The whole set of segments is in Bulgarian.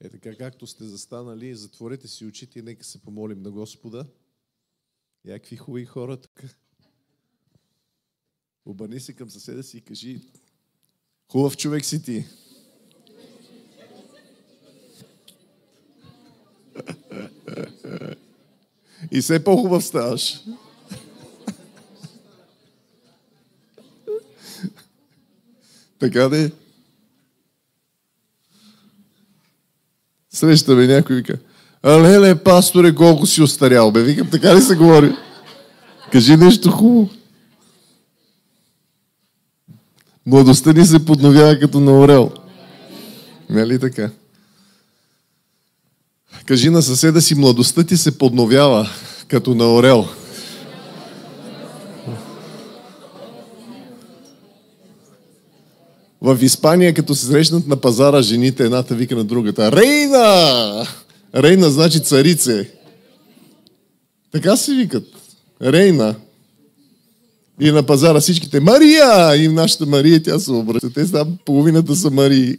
Е така, както сте застанали, затворете си очите и нека се помолим на Господа. Някакви хубави хора тук. Обърни се към съседа си и кажи, хубав човек си ти. И все по-хубав ставаш. така да е. Срещаме някой и вика, Алеле, пасторе, колко си остарял, бе. Викам, така ли се говори? Кажи нещо хубаво. Младостта ни се подновява като на орел. Нали така? Кажи на съседа си, младостта ти се подновява като на орел. в Испания, като се срещнат на пазара жените, едната вика на другата. Рейна! Рейна значи царице. Така се викат. Рейна. И на пазара всичките Мария! И нашата Мария, тя се обръща. Те са половината са Марии.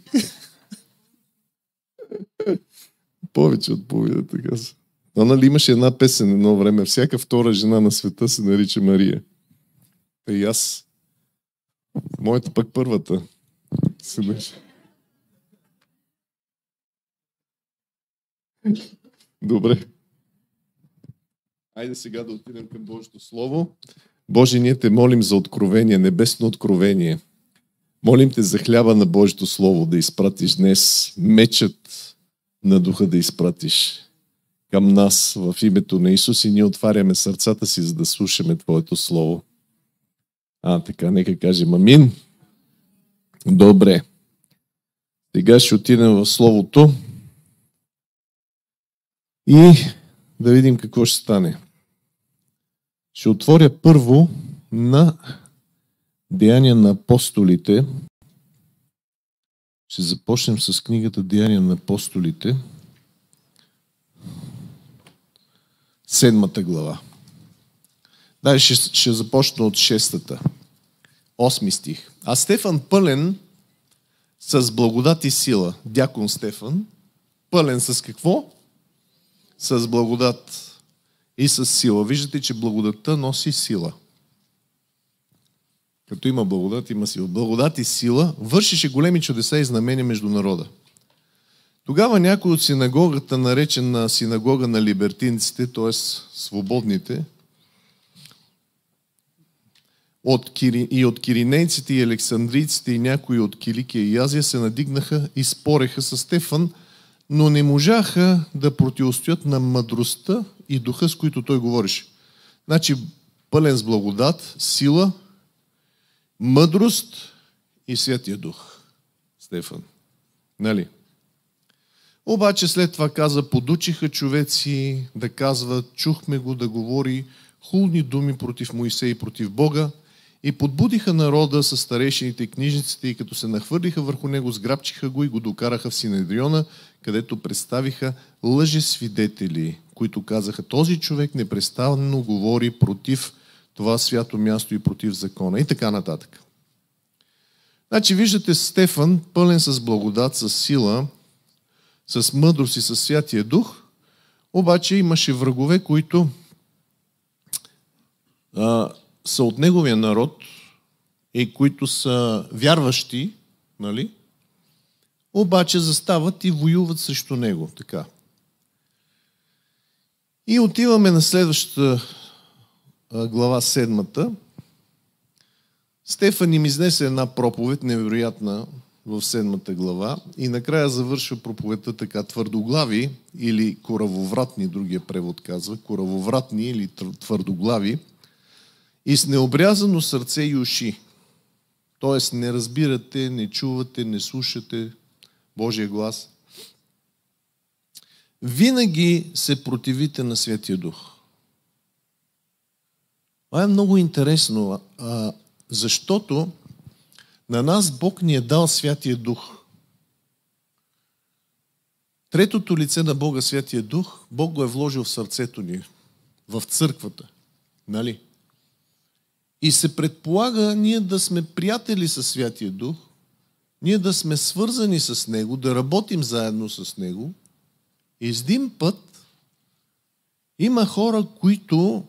Повече от половината, така са. Но нали имаше една песен едно време. Всяка втора жена на света се нарича Мария. И аз. Моята пък първата се беше. Добре. Айде сега да отидем към Божието Слово. Боже, ние те молим за откровение, небесно откровение. Молим те за хляба на Божието Слово да изпратиш днес, мечът на Духа да изпратиш към нас в името на Исус и ние отваряме сърцата си, за да слушаме Твоето Слово. А, така, нека кажем амин. Добре. Сега ще отидем в Словото и да видим какво ще стане. Ще отворя първо на Деяния на апостолите. Ще започнем с книгата Деяния на апостолите. Седмата глава. Да, ще, ще започна от шестата. 8 стих. А Стефан пълен с благодат и сила. Дякон Стефан. Пълен с какво? С благодат и с сила. Виждате, че благодатта носи сила. Като има благодат, има сила. Благодат и сила вършише големи чудеса и знамения между народа. Тогава някой от синагогата, наречена синагога на либертинците, т.е. свободните, от кири... И от киринейците и александрийците и някои от Киликия и Азия се надигнаха и спореха с Стефан, но не можаха да противостоят на мъдростта и духа, с които той говореше. Значи пълен с благодат, сила, мъдрост и Святия Дух. Стефан. Нали? Обаче след това каза, подучиха човеци да казват, чухме го да говори хулни думи против Моисей и против Бога, и подбудиха народа с старейшините и книжниците и като се нахвърлиха върху него, сграбчиха го и го докараха в Синедриона, където представиха лъжесвидетели, които казаха, този човек непрестанно говори против това свято място и против закона и така нататък. Значи виждате Стефан, пълен с благодат, с сила, с мъдрост и с Святия Дух, обаче имаше врагове, които а, са от неговия народ и които са вярващи, нали? обаче застават и воюват срещу него. Така. И отиваме на следващата глава, седмата. Стефан им изнесе една проповед, невероятна, в седмата глава. И накрая завършва проповедта така. Твърдоглави или коравовратни, другия превод казва, коравовратни или твърдоглави – и с необрязано сърце и уши. Тоест не разбирате, не чувате, не слушате Божия глас. Винаги се противите на Святия Дух. Това е много интересно, защото на нас Бог ни е дал Святия Дух. Третото лице на Бога, Святия Дух, Бог го е вложил в сърцето ни, в църквата. Нали? И се предполага ние да сме приятели със Святия Дух, ние да сме свързани с Него, да работим заедно с Него. един път има хора, които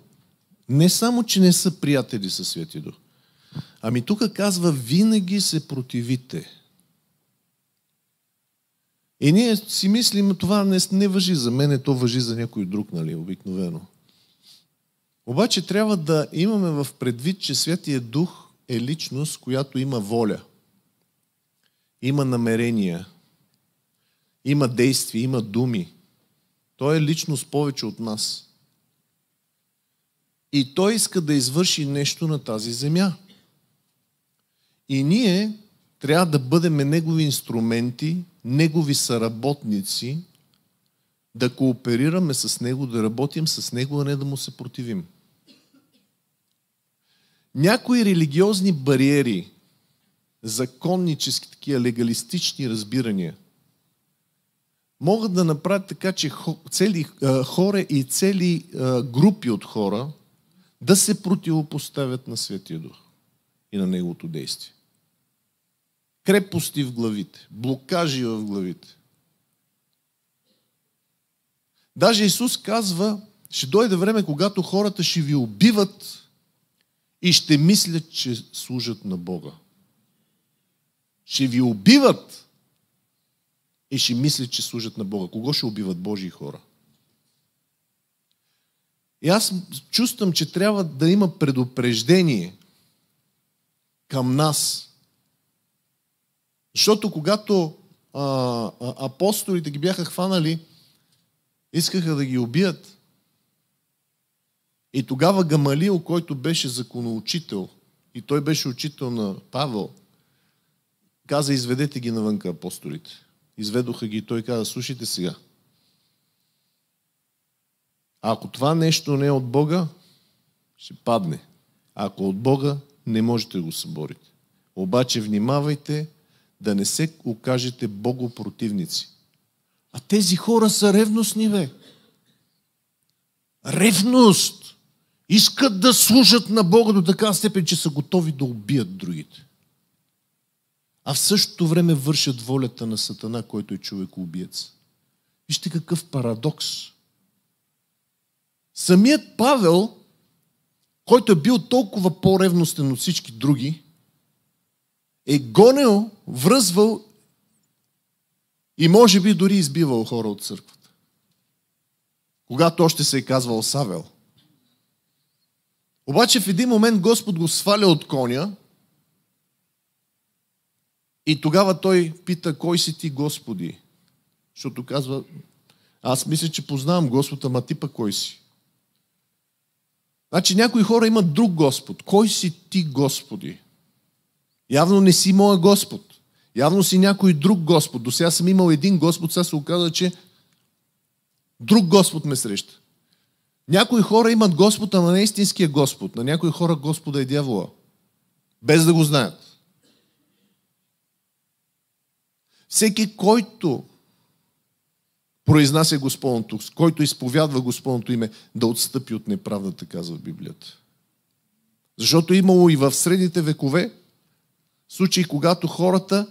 не само, че не са приятели със Святия Дух, ами тук казва, винаги се противите. И ние си мислим, това не, не въжи за мене, то въжи за някой друг, нали, обикновено. Обаче трябва да имаме в предвид, че Святия Дух е личност, която има воля, има намерения, има действия, има думи. Той е личност повече от нас. И той иска да извърши нещо на тази земя. И ние трябва да бъдем негови инструменти, негови съработници, да кооперираме с него, да работим с него, а не да му се противим някои религиозни бариери, законнически, такива легалистични разбирания, могат да направят така, че цели хора и цели групи от хора да се противопоставят на Светия Дух и на Неговото действие. Крепости в главите, блокажи в главите. Даже Исус казва, ще дойде време, когато хората ще ви убиват и ще мислят, че служат на Бога. Ще ви убиват и ще мислят, че служат на Бога. Кого ще убиват? Божии хора. И аз чувствам, че трябва да има предупреждение към нас. Защото когато а, а, апостолите ги бяха хванали, искаха да ги убият. И тогава Гамалил, който беше законоучител, и той беше учител на Павел, каза, изведете ги навънка апостолите. Изведоха ги и той каза, слушайте сега. Ако това нещо не е от Бога, ще падне. Ако е от Бога, не можете да го съборите. Обаче внимавайте да не се окажете богопротивници. А тези хора са ревностни, бе. Ревност! Искат да служат на Бога до така степен, че са готови да убият другите. А в същото време вършат волята на Сатана, който е човекоубиец. Вижте какъв парадокс. Самият Павел, който е бил толкова по-ревностен от всички други, е гонел, връзвал и може би дори избивал хора от църквата. Когато още се е казвал Савел. Обаче в един момент Господ го сваля от коня и тогава той пита, кой си ти, Господи? Защото казва, аз мисля, че познавам Господ, ама ти пък кой си? Значи някои хора имат друг Господ. Кой си ти, Господи? Явно не си моя Господ. Явно си някой друг Господ. До сега съм имал един Господ, сега се оказа, че друг Господ ме среща. Някои хора имат Господа на не истинския Господ. На някои хора Господа е дявола. Без да го знаят. Всеки, който произнася Господното, който изповядва Господното име, да отстъпи от неправдата, казва Библията. Защото имало и в средните векове случаи, когато хората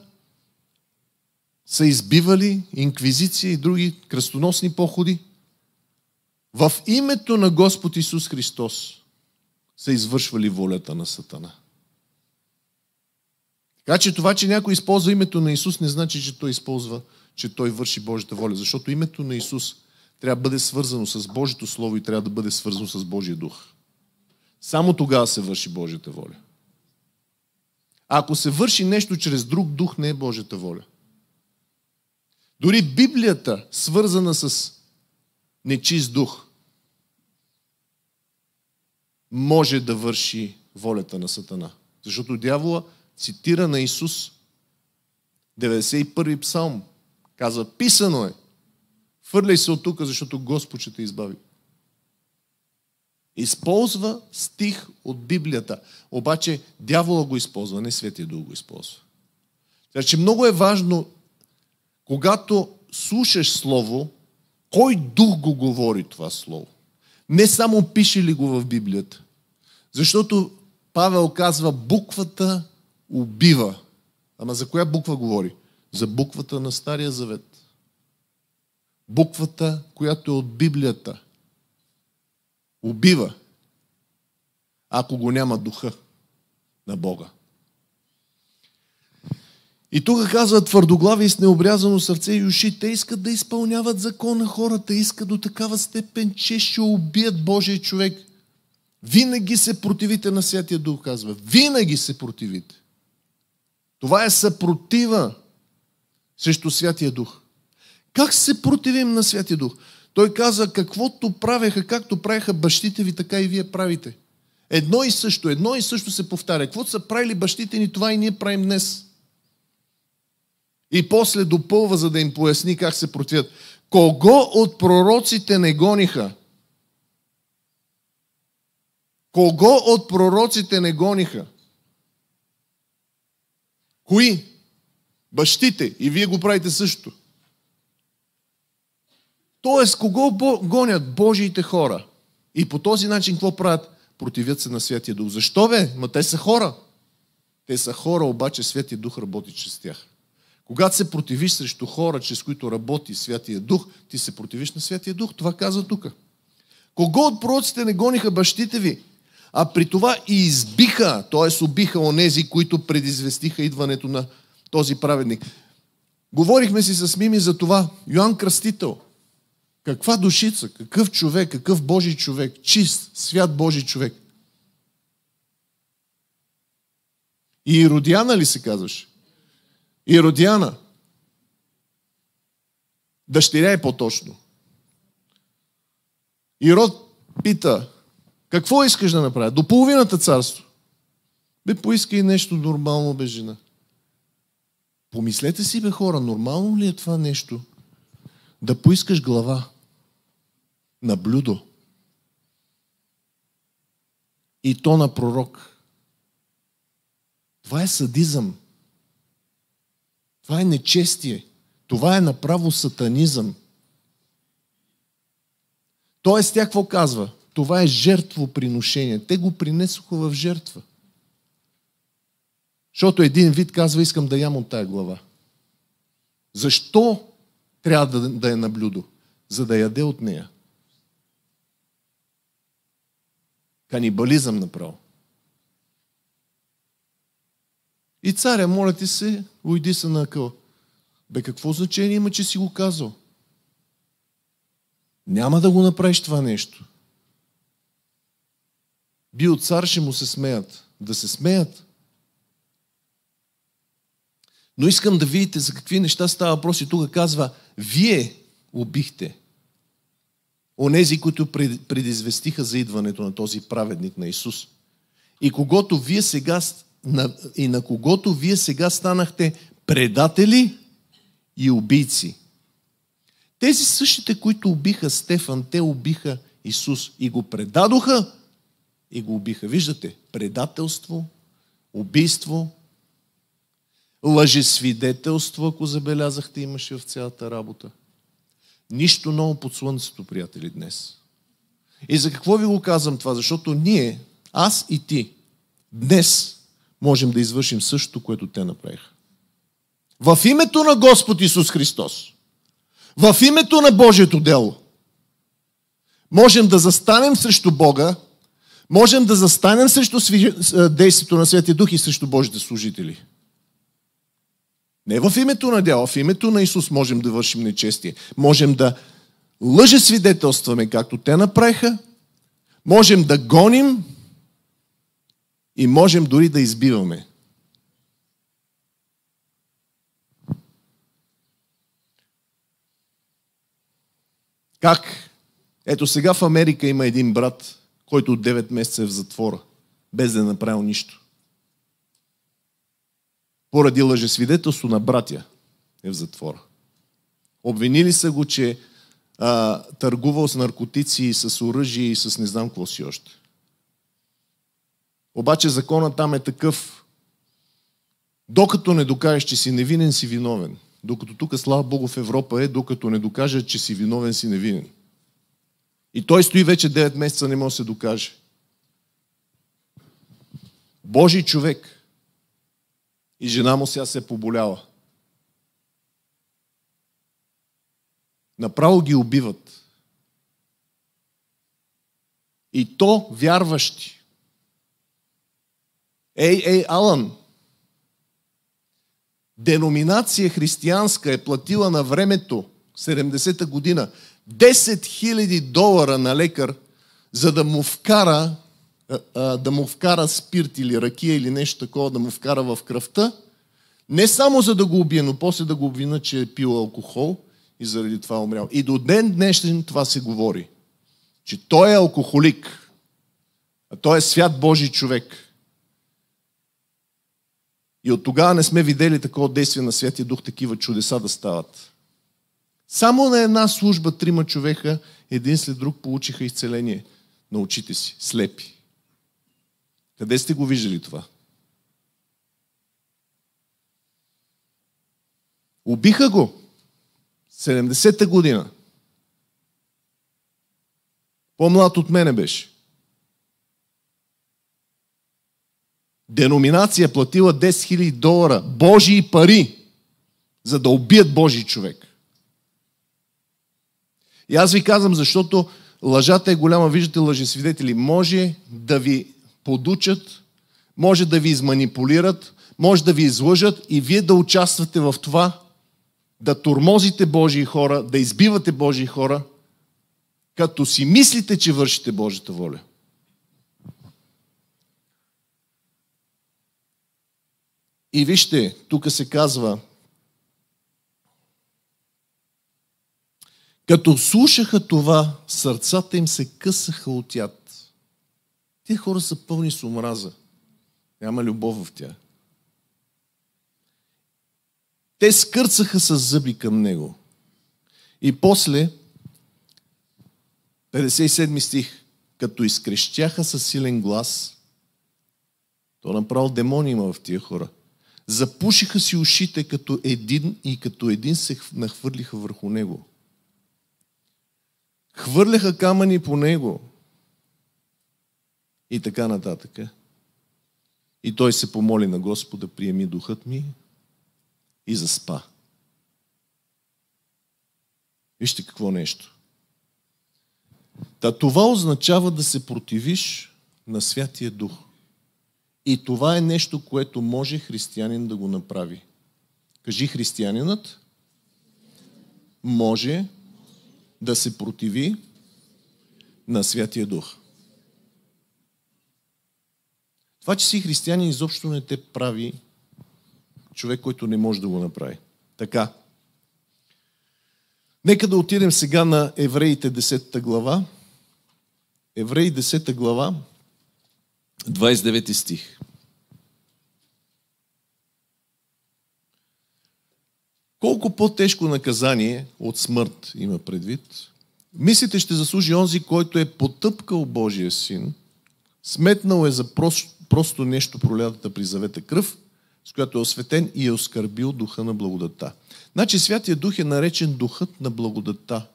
са избивали инквизиция и други кръстоносни походи – в името на Господ Исус Христос са извършвали волята на Сатана. Така че това, че някой използва името на Исус, не значи, че той използва, че той върши Божията воля. Защото името на Исус трябва да бъде свързано с Божието Слово и трябва да бъде свързано с Божия Дух. Само тогава се върши Божията воля. А ако се върши нещо чрез друг дух, не е Божията воля. Дори Библията, свързана с нечист дух може да върши волята на Сатана. Защото дявола цитира на Исус 91-и псалм. Каза, писано е. Фърляй се от тук, защото Господ ще те избави. Използва стих от Библията. Обаче дявола го използва, не Светия Дух го използва. Значи много е важно, когато слушаш Слово, кой дух го говори това слово? Не само пише ли го в Библията. Защото Павел казва, буквата убива. Ама за коя буква говори? За буквата на Стария Завет. Буквата, която е от Библията. Убива. Ако го няма духа на Бога. И тук казва твърдоглави с необрязано сърце и уши. Те искат да изпълняват закона. Хората искат до такава степен, че ще убият Божия човек. Винаги се противите на Святия Дух, казва. Винаги се противите. Това е съпротива срещу Святия Дух. Как се противим на Святия Дух? Той каза, каквото правеха, както правеха бащите ви, така и вие правите. Едно и също, едно и също се повтаря. Каквото са правили бащите ни, това и ние правим днес. И после допълва, за да им поясни как се противят. Кого от пророците не гониха? Кого от пророците не гониха? Кои? Бащите. И вие го правите също. Тоест, кого гонят? Божиите хора. И по този начин какво правят? Противят се на Святия Дух. Защо бе? Ма те са хора. Те са хора, обаче Святия Дух работи чрез тях. Когато се противиш срещу хора, чрез които работи Святия Дух, ти се противиш на Святия Дух. Това казва тук. Кого от пророците не гониха бащите ви? А при това и избиха, т.е. убиха онези, които предизвестиха идването на този праведник. Говорихме си с Мими за това. Йоанн Кръстител. Каква душица, какъв човек, какъв Божий човек, чист, свят Божий човек. И Иродиана ли се казваше? Иродиана. Дъщеря е по-точно. Ирод пита, какво искаш да направя? До половината царство. Бе, поиска и нещо нормално, бе, жена. Помислете си, бе, хора, нормално ли е това нещо? Да поискаш глава на блюдо. И то на пророк. Това е садизъм. Това е нечестие. Това е направо сатанизъм. Тоест, тя какво казва? Това е жертвоприношение. Те го принесоха в жертва. Защото един вид казва, искам да ям от тая глава. Защо трябва да, да е наблюдо? За да яде от нея. Канибализъм направо. И царя, моля ти се, уйди се на къл. Бе, какво значение има, че си го казал? Няма да го направиш това нещо. Бил цар ще му се смеят. Да се смеят. Но искам да видите за какви неща става въпрос и тук казва, вие убихте онези, които предизвестиха за идването на този праведник на Исус. И когато вие сега на, и на когото вие сега станахте предатели и убийци. Тези същите, които убиха Стефан, те убиха Исус и го предадоха и го убиха. Виждате, предателство, убийство, лъжесвидетелство, ако забелязахте, имаше в цялата работа. Нищо ново под слънцето, приятели, днес. И за какво ви го казвам това? Защото ние, аз и ти, днес можем да извършим същото, което те направиха. В името на Господ Исус Христос, в името на Божието дело, можем да застанем срещу Бога, можем да застанем срещу действието на Святия Дух и срещу Божите служители. Не в името на дяло, в името на Исус можем да вършим нечестие. Можем да лъже свидетелстваме, както те направиха. Можем да гоним, и можем дори да избиваме. Как? Ето сега в Америка има един брат, който от 9 месеца е в затвора, без да е направил нищо. Поради лъжесвидетелство на братя е в затвора. Обвинили са го, че а, търгувал с наркотици, с оръжие и с не знам какво си още. Обаче законът там е такъв. Докато не докажеш, че си невинен, си виновен. Докато тук, слава Богу, в Европа е, докато не докажат, че си виновен, си невинен. И той стои вече 9 месеца, не може да се докаже. Божий човек. И жена му сега се е поболява. Направо ги убиват. И то вярващи. Ей, ей, Алан, деноминация християнска е платила на времето, 70-та година, 10 000 долара на лекар, за да му вкара да му вкара спирт или ракия или нещо такова, да му вкара в кръвта, не само за да го убие, но после да го обвина, че е пил алкохол и заради това е умрял. И до ден днешен това се говори, че той е алкохолик, а той е свят Божий човек – и от тогава не сме видели такова действие на Святия Дух, такива чудеса да стават. Само на една служба трима човека, един след друг, получиха изцеление на очите си, слепи. Къде сте го виждали това? Убиха го. 70-та година. По-млад от мене беше. деноминация е платила 10 000 долара, Божии пари, за да убият Божий човек. И аз ви казвам, защото лъжата е голяма, виждате лъжесвидетели, може да ви подучат, може да ви изманипулират, може да ви излъжат и вие да участвате в това, да турмозите Божии хора, да избивате Божии хора, като си мислите, че вършите Божията воля. И вижте, тук се казва, като слушаха това, сърцата им се късаха от яд. Те хора са пълни с омраза. Няма любов в тях. Те скърцаха с зъби към него. И после, 57 стих, като изкрещяха със силен глас, то направо демони има в тия хора – Запушиха си ушите като един и като един се нахвърлиха върху него. Хвърляха камъни по него. И така нататък. И той се помоли на Господа, приеми духът ми и заспа. Вижте какво нещо. Та това означава да се противиш на Святия Дух – и това е нещо, което може християнин да го направи. Кажи християнинът може да се противи на Святия Дух. Това, че си християнин, изобщо не те прави човек, който не може да го направи. Така. Нека да отидем сега на Евреите 10 глава. Евреи 10 глава, 29 стих. Колко по-тежко наказание от смърт има предвид, мислите ще заслужи онзи, който е потъпкал Божия син, сметнал е за просто, просто нещо пролятата при завета кръв, с която е осветен и е оскърбил духа на благодата. Значи Святия Дух е наречен духът на благодата.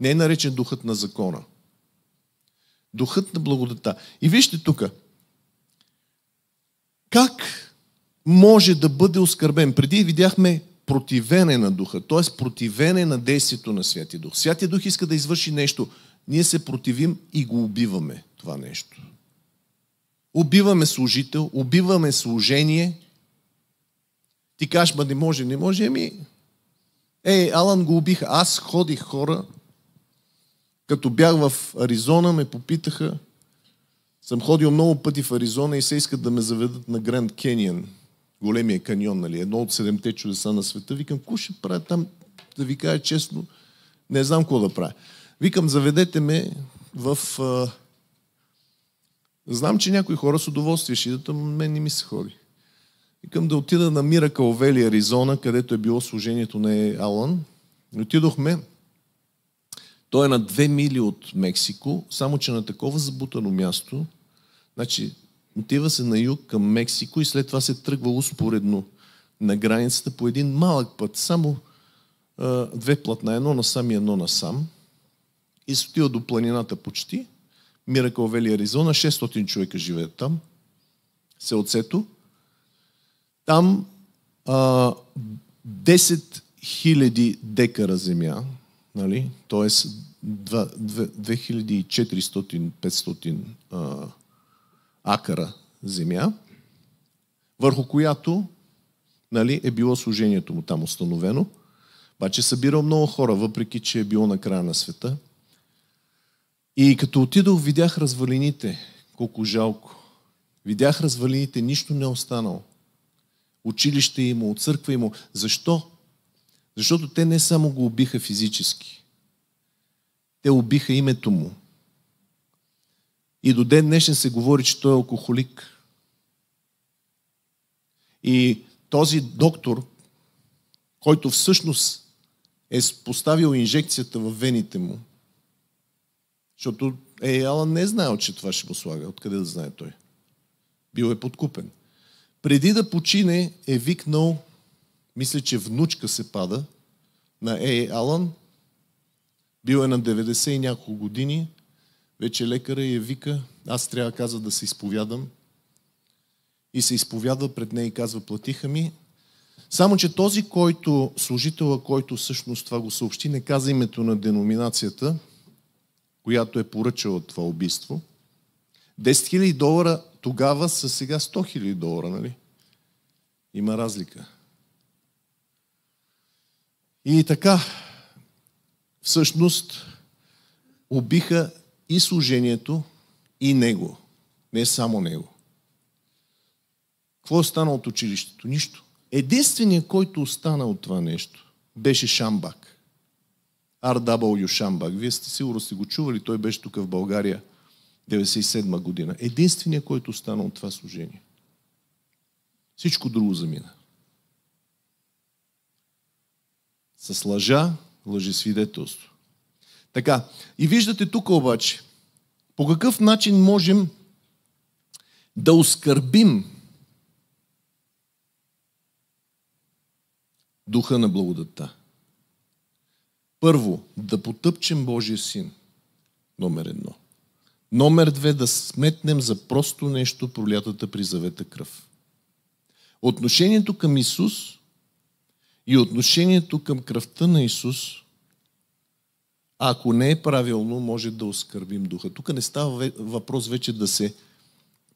Не е наречен духът на закона. Духът на благодата. И вижте тук. Как може да бъде оскърбен? Преди видяхме противене на Духа, т.е. противене на действието на Святия Дух. Святия Дух иска да извърши нещо. Ние се противим и го убиваме това нещо. Убиваме служител, убиваме служение. Ти кажеш, ма не може, не може, ами... Ей, Алан го убих. Аз ходих хора, като бях в Аризона, ме попитаха. Съм ходил много пъти в Аризона и се искат да ме заведат на Гранд Кениен големия каньон, нали, едно от седемте чудеса на света, викам, какво ще правя там, да ви кажа честно, не знам какво да правя. Викам, заведете ме в... А... Знам, че някои хора с удоволствие ще идат, но мен не ми се ходи. Викам да отида на Мира Калвели, Аризона, където е било служението на И Отидохме. Той е на две мили от Мексико, само че на такова забутано място. Значи, Отива се на юг към Мексико и след това се тръгва успоредно на границата по един малък път. Само а, две платна, едно насам и едно насам. И се отива до планината почти. Миракъл Вели, Аризона. 600 човека живеят там. Селцето. Там а, 10 000 декара земя, нали? т.е. 2400-500 акара земя, върху която нали, е било служението му там установено. Обаче е събирал много хора, въпреки че е било на края на света. И като отидох, видях развалините. Колко жалко. Видях развалините, нищо не е останало. Училище е има, от църква е има. Защо? Защото те не само го убиха физически. Те убиха името му. И до ден днешен се говори, че той е алкохолик. И този доктор, който всъщност е поставил инжекцията в вените му, защото Ей Алан не е знаел, че това ще го слага. Откъде да знае той? Бил е подкупен. Преди да почине е викнал, мисля, че внучка се пада, на Ей Алан. Бил е на 90 и няколко години – вече лекаря я е вика, аз трябва, казва да се изповядам. И се изповядва пред нея и казва, платиха ми. Само, че този, който, служителът, който всъщност това го съобщи, не каза името на деноминацията, която е поръчала това убийство. 10 000 долара тогава са сега 100 000 долара, нали? Има разлика. И така, всъщност, убиха и служението, и него. Не само него. Какво е станало от училището? Нищо. Единственият, който остана от това нещо, беше Шамбак. RW Шамбак. Вие сте сигурно сте го чували, той беше тук в България 97 година. Единственият, който остана от това служение. Всичко друго замина. С лъжа, лъжесвидетелство. Така. И виждате тук обаче, по какъв начин можем да оскърбим духа на благодата. Първо, да потъпчем Божия син. Номер едно. Номер две, да сметнем за просто нещо пролятата при завета кръв. Отношението към Исус и отношението към кръвта на Исус а ако не е правилно, може да оскърбим духа. Тук не става въпрос вече да се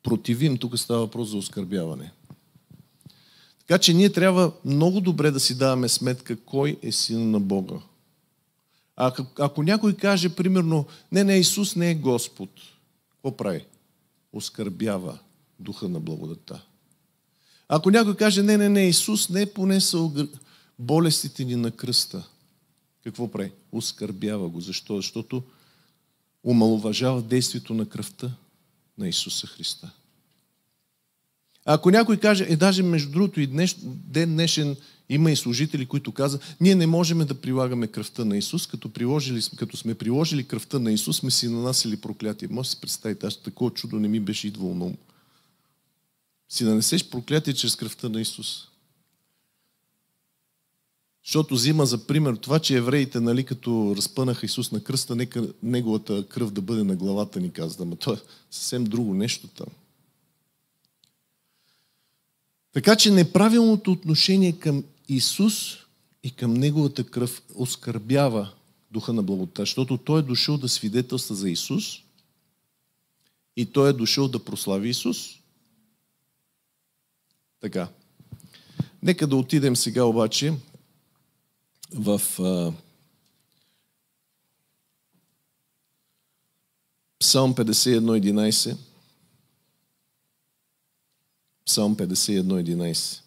противим, тук става въпрос за оскърбяване. Така че ние трябва много добре да си даваме сметка кой е син на Бога. А ако някой каже, примерно, не, не, Исус не е Господ, какво прави? Оскърбява духа на благодата. Ако някой каже, не, не, не, Исус не е понесъл болестите ни на кръста, какво прави? Оскърбява го. Защо? Защото омалуважава действието на кръвта на Исуса Христа. А ако някой каже, е даже между другото и днеш, ден днешен има и служители, които казват, ние не можем да прилагаме кръвта на Исус, като, приложили, като сме приложили кръвта на Исус, сме си нанасили проклятие. Може да си представите, аз такова чудо не ми беше идвало на ум. Си нанесеш проклятие чрез кръвта на Исус. Защото взима за пример това, че евреите, нали, като разпънаха Исус на кръста, нека неговата кръв да бъде на главата ни, казва. Ама то е съвсем друго нещо там. Така че неправилното отношение към Исус и към неговата кръв оскърбява духа на благота, защото той е дошъл да свидетелства за Исус и той е дошъл да прослави Исус. Така. Нека да отидем сега обаче в а, Псалм 51.11. Псалм 51.11.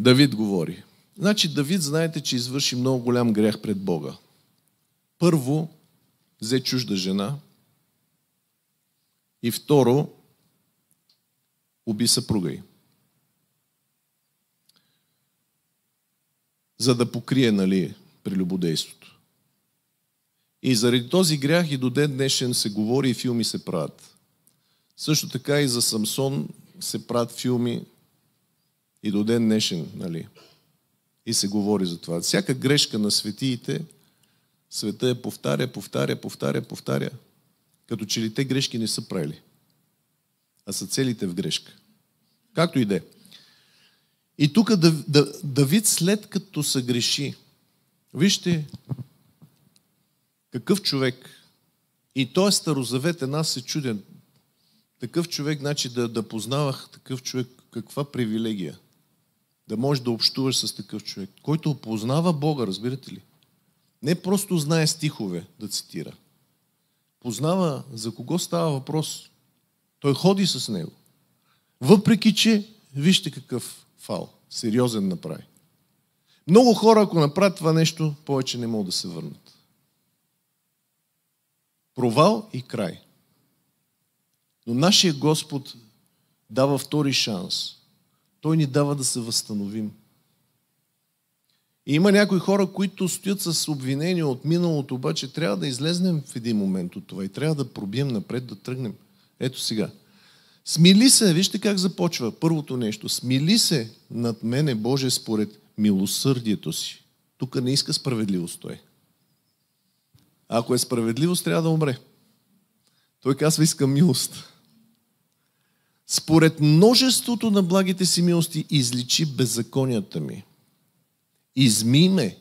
Давид говори. Значи Давид, знаете, че извърши много голям грех пред Бога. Първо, взе чужда жена – и второ, уби съпруга й. За да покрие, нали, прелюбодейството. И заради този грях и до ден днешен се говори и филми се правят. Също така и за Самсон се правят филми и до ден днешен, нали? И се говори за това. Всяка грешка на светиите, света я повтаря, повтаря, повтаря, повтаря. Като че ли те грешки не са правили, а са целите в грешка. Както и да е. И тук Давид след като се греши, вижте какъв човек, и той е старозаветен, аз се чуден, такъв човек, значи да, да познавах такъв човек, каква привилегия да можеш да общуваш с такъв човек, който опознава Бога, разбирате ли? Не просто знае стихове да цитира – познава за кого става въпрос. Той ходи с него. Въпреки, че вижте какъв фал, сериозен направи. Много хора, ако направят това нещо, повече не могат да се върнат. Провал и край. Но нашия Господ дава втори шанс. Той ни дава да се възстановим. И има някои хора, които стоят с обвинения от миналото, обаче трябва да излезнем в един момент от това и трябва да пробием напред, да тръгнем. Ето сега. Смили се, вижте как започва първото нещо. Смили се над мене, Боже, според милосърдието си. Тук не иска справедливост той. Ако е справедливост, трябва да умре. Той казва, искам милост. Според множеството на благите си милости, изличи беззаконията ми. Изми ме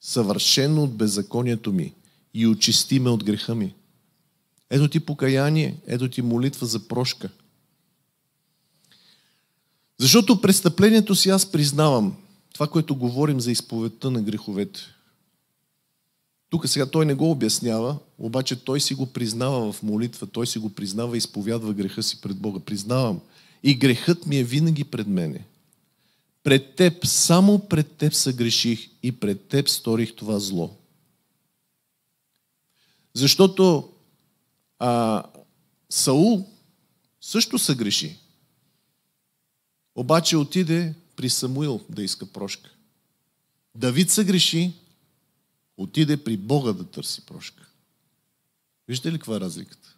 съвършено от беззаконието ми и очисти ме от греха ми. Ето ти покаяние, ето ти молитва за прошка. Защото престъплението си аз признавам. Това, което говорим за изповедта на греховете. Тук сега той не го обяснява, обаче той си го признава в молитва, той си го признава, и изповядва греха си пред Бога. Признавам. И грехът ми е винаги пред мене. Пред теб, само пред теб съгреших и пред теб сторих това зло. Защото а, Саул също съгреши. Обаче отиде при Самуил да иска прошка. Давид съгреши, отиде при Бога да търси прошка. Вижте ли каква е разликата?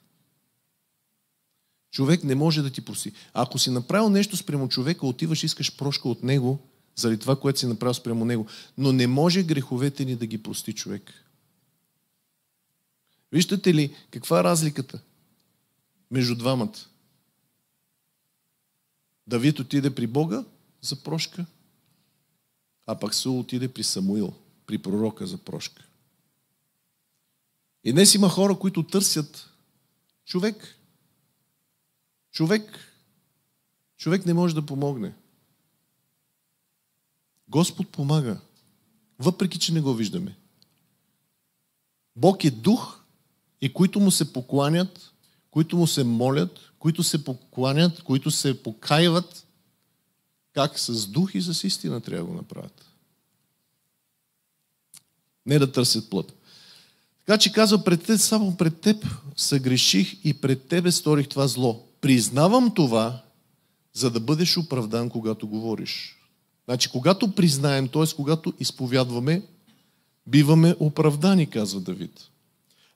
човек не може да ти проси. Ако си направил нещо спрямо човека, отиваш и искаш прошка от него, заради това, което си направил спрямо него. Но не може греховете ни да ги прости човек. Виждате ли каква е разликата между двамата? Давид отиде при Бога за прошка, а пък Сул отиде при Самуил, при пророка за прошка. И днес има хора, които търсят човек, Човек, човек не може да помогне. Господ помага, въпреки че не го виждаме. Бог е дух и които му се покланят, които му се молят, които се покланят, които се покаиват, как с дух и с истина трябва да го направят. Не да търсят плът. Така че казва, пред теб, само пред теб съгреших и пред тебе сторих това зло. Признавам това, за да бъдеш оправдан, когато говориш. Значи, когато признаем, т.е. когато изповядваме, биваме оправдани, казва Давид.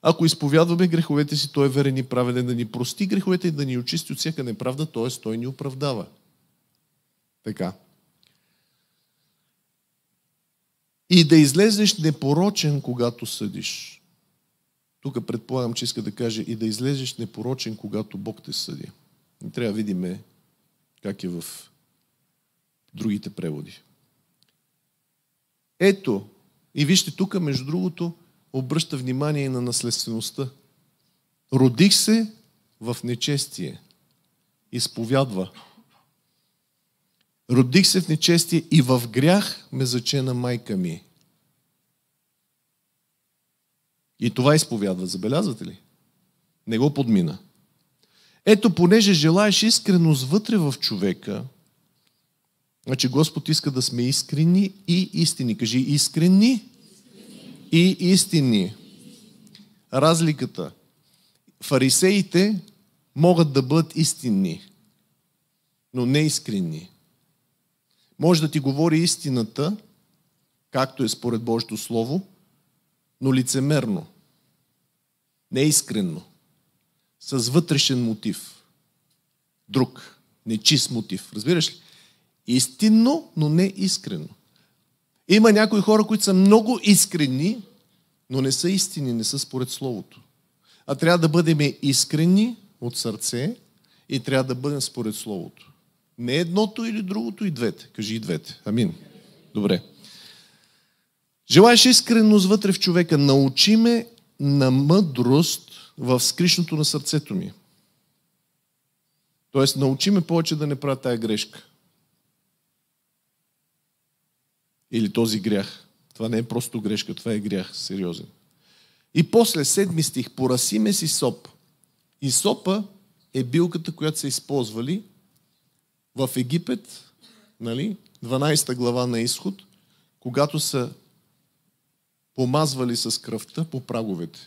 Ако изповядваме греховете си, Той е верен и праведен да ни прости греховете и да ни очисти от всяка неправда, т.е. Той ни оправдава. Така. И да излезеш непорочен, когато съдиш. Тук предполагам, че иска да каже и да излезеш непорочен, когато Бог те съди. И трябва да видим как е в другите преводи. Ето, и вижте тук, между другото, обръща внимание и на наследствеността. Родих се в нечестие. Изповядва. Родих се в нечестие и в грях ме зачена майка ми. И това изповядва. Забелязвате ли? Не го подмина. Ето, понеже желаеш искреност вътре в човека, значи Господ иска да сме искрени и истини. Кажи искрени, и истини. Разликата. Фарисеите могат да бъдат истинни, но не искрени. Може да ти говори истината, както е според Божието Слово, но лицемерно, неискренно с вътрешен мотив. Друг, нечист мотив. Разбираш ли? Истинно, но не искрено. Има някои хора, които са много искрени, но не са истини, не са според Словото. А трябва да бъдем искрени от сърце и трябва да бъдем според Словото. Не едното или другото, и двете. Кажи и двете. Амин. Добре. Желаеш искреност вътре в човека. Научи ме на мъдрост в скришното на сърцето ми. Тоест, научи ме повече да не правя тая грешка. Или този грях. Това не е просто грешка, това е грях, сериозен. И после, седми стих, пораси ме си соп. И сопа е билката, която са използвали в Египет, нали, 12 глава на изход, когато са помазвали с кръвта по праговете.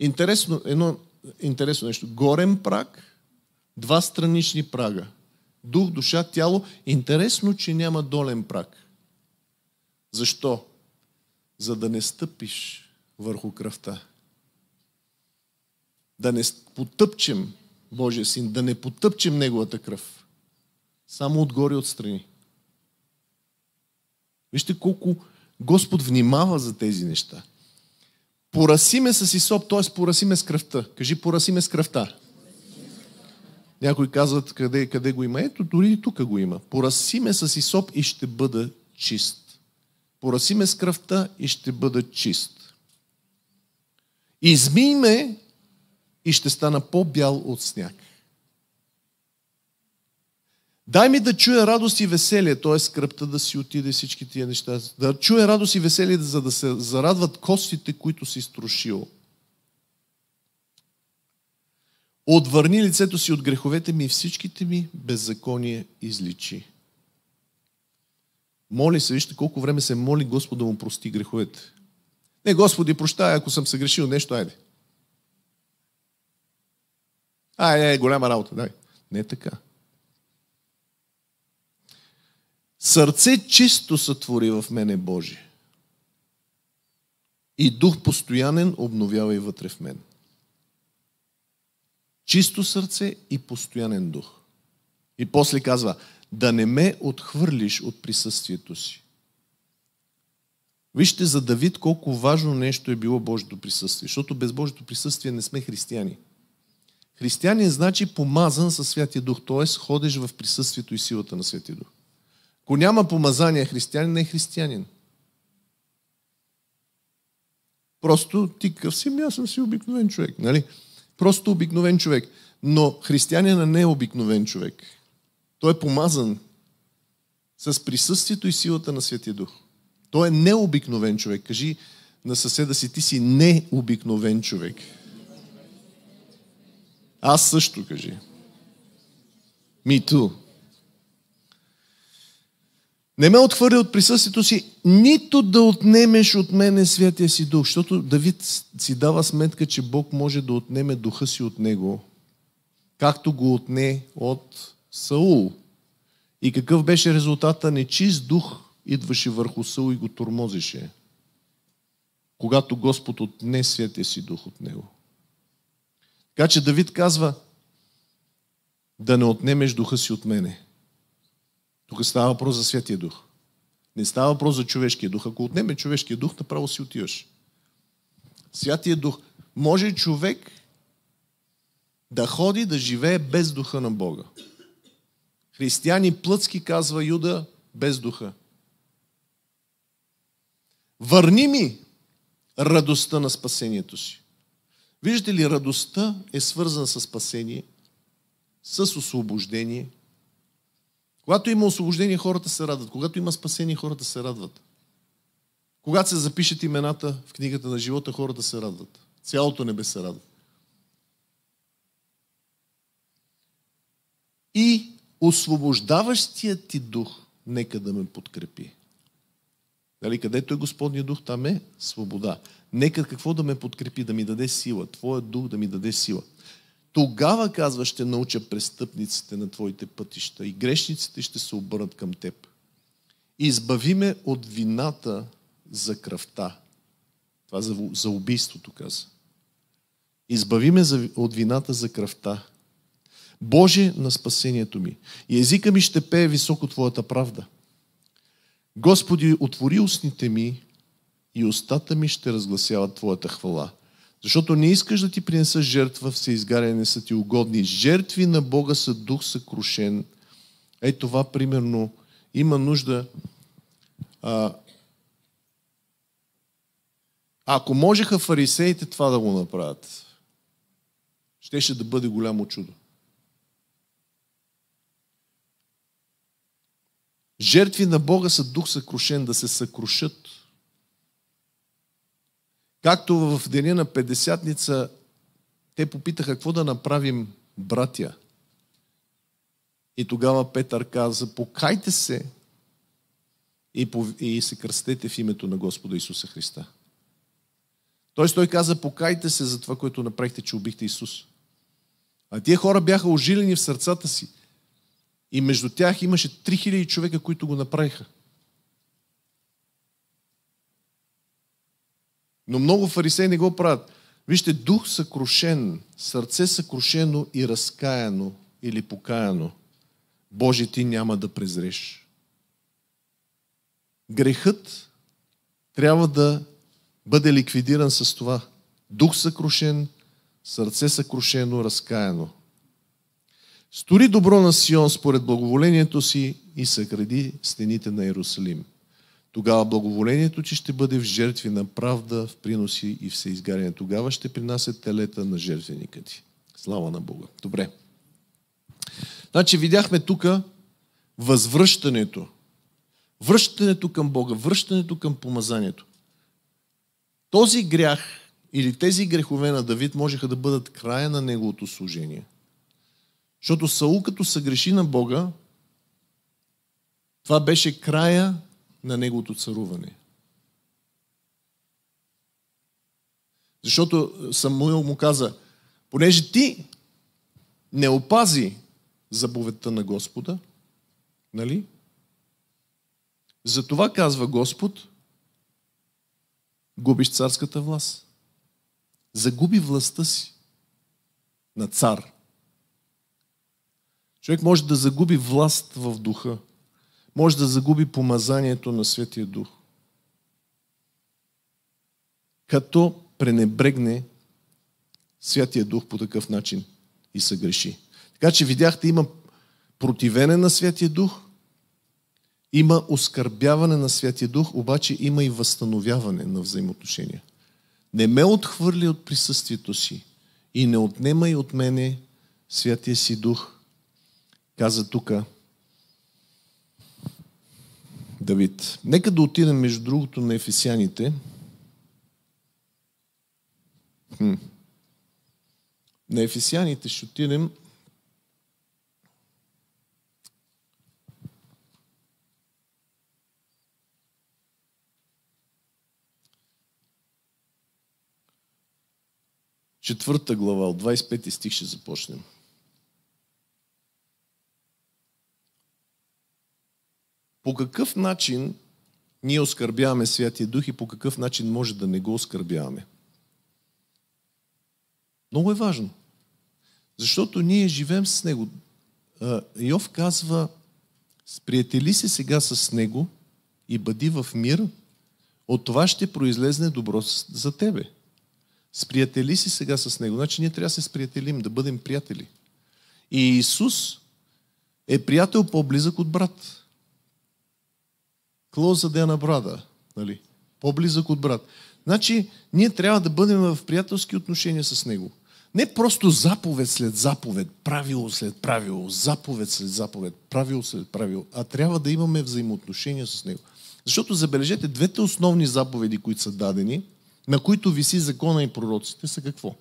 Интересно, едно интересно нещо. Горен праг, два странични прага. Дух, душа, тяло. Интересно, че няма долен праг. Защо? За да не стъпиш върху кръвта. Да не потъпчем Божия син, да не потъпчем неговата кръв. Само отгоре от отстрани. Вижте колко Господ внимава за тези неща. Порасиме с Исоп, т.е. порасиме с кръвта. Кажи, порасиме с кръвта. Някои казват, къде, къде го има? Ето, дори и тук го има. Порасиме с Исоп и ще бъда чист. Порасиме с кръвта и ще бъда чист. Измий ме и ще стана по-бял от сняг. Дай ми да чуя радост и веселие, т.е. скръпта да си отиде всички тия неща. Да чуя радост и веселие, за да се зарадват костите, които си струшил. Отвърни лицето си от греховете ми и всичките ми беззакония изличи. Моли се, вижте колко време се моли Господ да му прости греховете. Не, Господи, прощай, ако съм съгрешил нещо, айде. ай, голяма работа, дай. Не е така. Сърце чисто сътвори в мене Божие. И дух постоянен обновява и вътре в мен. Чисто сърце и постоянен дух. И после казва, да не ме отхвърлиш от присъствието си. Вижте за Давид колко важно нещо е било Божието присъствие, защото без Божието присъствие не сме християни. Християнин значи помазан със Святия Дух, т.е. ходиш в присъствието и силата на Святия Дух. Ако няма помазание християнин, не е християнин. Просто ти къв си, аз съм си обикновен човек. Нали? Просто обикновен човек. Но християнина не е обикновен човек. Той е помазан с присъствието и силата на Святия Дух. Той е необикновен човек. Кажи на съседа си, ти си необикновен човек. Аз също, кажи. Me too. Не ме отхвърли от присъствието си, нито да отнемеш от мене Святия си Дух. Защото Давид си дава сметка, че Бог може да отнеме духа си от него, както го отне от Саул. И какъв беше резултата? Нечист дух идваше върху Саул и го тормозеше. Когато Господ отне Святия си Дух от него. Така че Давид казва, да не отнемеш духа си от мене. Тук става въпрос за Святия Дух. Не става въпрос за човешкия дух. Ако отнеме човешкия дух, направо си отиваш. Святия дух. Може човек да ходи да живее без духа на Бога. Християни плътски, казва Юда, без духа. Върни ми радостта на спасението си. Виждате ли, радостта е свързана с спасение, с освобождение – когато има освобождение, хората се радват. Когато има спасение, хората се радват. Когато се запишат имената в книгата на живота, хората се радват. Цялото небе се радва. И освобождаващият ти дух, нека да ме подкрепи. Нали, където е Господния дух, там е свобода. Нека какво да ме подкрепи, да ми даде сила. Твоя дух да ми даде сила. Тогава, казва, ще науча престъпниците на твоите пътища и грешниците ще се обърнат към теб. избави ме от вината за кръвта. Това за, за убийството каза. Избави ме за, от вината за кръвта. Боже на спасението ми. И езика ми ще пее високо Твоята правда. Господи, отвори устните ми и устата ми ще разгласяват Твоята хвала. Защото не искаш да ти принеса жертва все изгаряне са ти угодни. Жертви на Бога са дух съкрушен. Ей това примерно има нужда. А, ако можеха фарисеите това да го направят, щеше да бъде голямо чудо. Жертви на Бога са дух съкрушен, да се съкрушат. Както в деня на Педесятница те попитаха какво да направим братя. И тогава Петър каза, покайте се и, и се кръстете в името на Господа Исуса Христа. Тоест той каза, покайте се за това, което направихте, че убихте Исус. А тия хора бяха ожилени в сърцата си. И между тях имаше 3000 човека, които го направиха. Но много фарисеи не го правят. Вижте, дух съкрушен, сърце съкрушено и разкаяно или покаяно. Боже, ти няма да презреш. Грехът трябва да бъде ликвидиран с това. Дух съкрушен, сърце съкрушено, разкаяно. Стори добро на Сион според благоволението си и съгради стените на Иерусалим. Тогава благоволението, ти ще бъде в жертви на правда, в приноси и всеизгаряне. Тогава ще принася телета на жертвеника ти. Слава на Бога. Добре. Значи видяхме тук възвръщането. Връщането към Бога, връщането към помазанието. Този грях или тези грехове на Давид можеха да бъдат края на неговото служение. Защото Саул като съгреши на Бога, това беше края на неговото царуване. Защото Самуил му каза, понеже ти не опази заповедта на Господа, нали? Затова казва Господ, губиш царската власт. Загуби властта си на цар. Човек може да загуби власт в духа може да загуби помазанието на Светия Дух. Като пренебрегне Святия Дух по такъв начин и се греши. Така че видяхте, има противене на Святия Дух, има оскърбяване на Святия Дух, обаче има и възстановяване на взаимоотношения. Не ме отхвърли от присъствието си и не отнемай от мене Святия си Дух, каза тука Давид. Нека да отидем, между другото, на Ефесяните. Хм. На Ефесяните ще отидем. Четвърта глава, от 25 стих ще започнем. по какъв начин ние оскърбяваме Святия Дух и по какъв начин може да не го оскърбяваме. Много е важно. Защото ние живеем с Него. Йов казва, сприятели се сега с Него и бъди в мир, от това ще произлезне добро за тебе. Сприятели си сега с Него. Значи ние трябва да се сприятелим, да бъдем приятели. И Исус е приятел по-близък от брат closer than a brother, нали? по-близък от брат. Значи, ние трябва да бъдем в приятелски отношения с него. Не просто заповед след заповед, правило след правило, заповед след заповед, правило след правило, а трябва да имаме взаимоотношения с него. Защото забележете, двете основни заповеди, които са дадени, на които виси закона и пророците, са какво?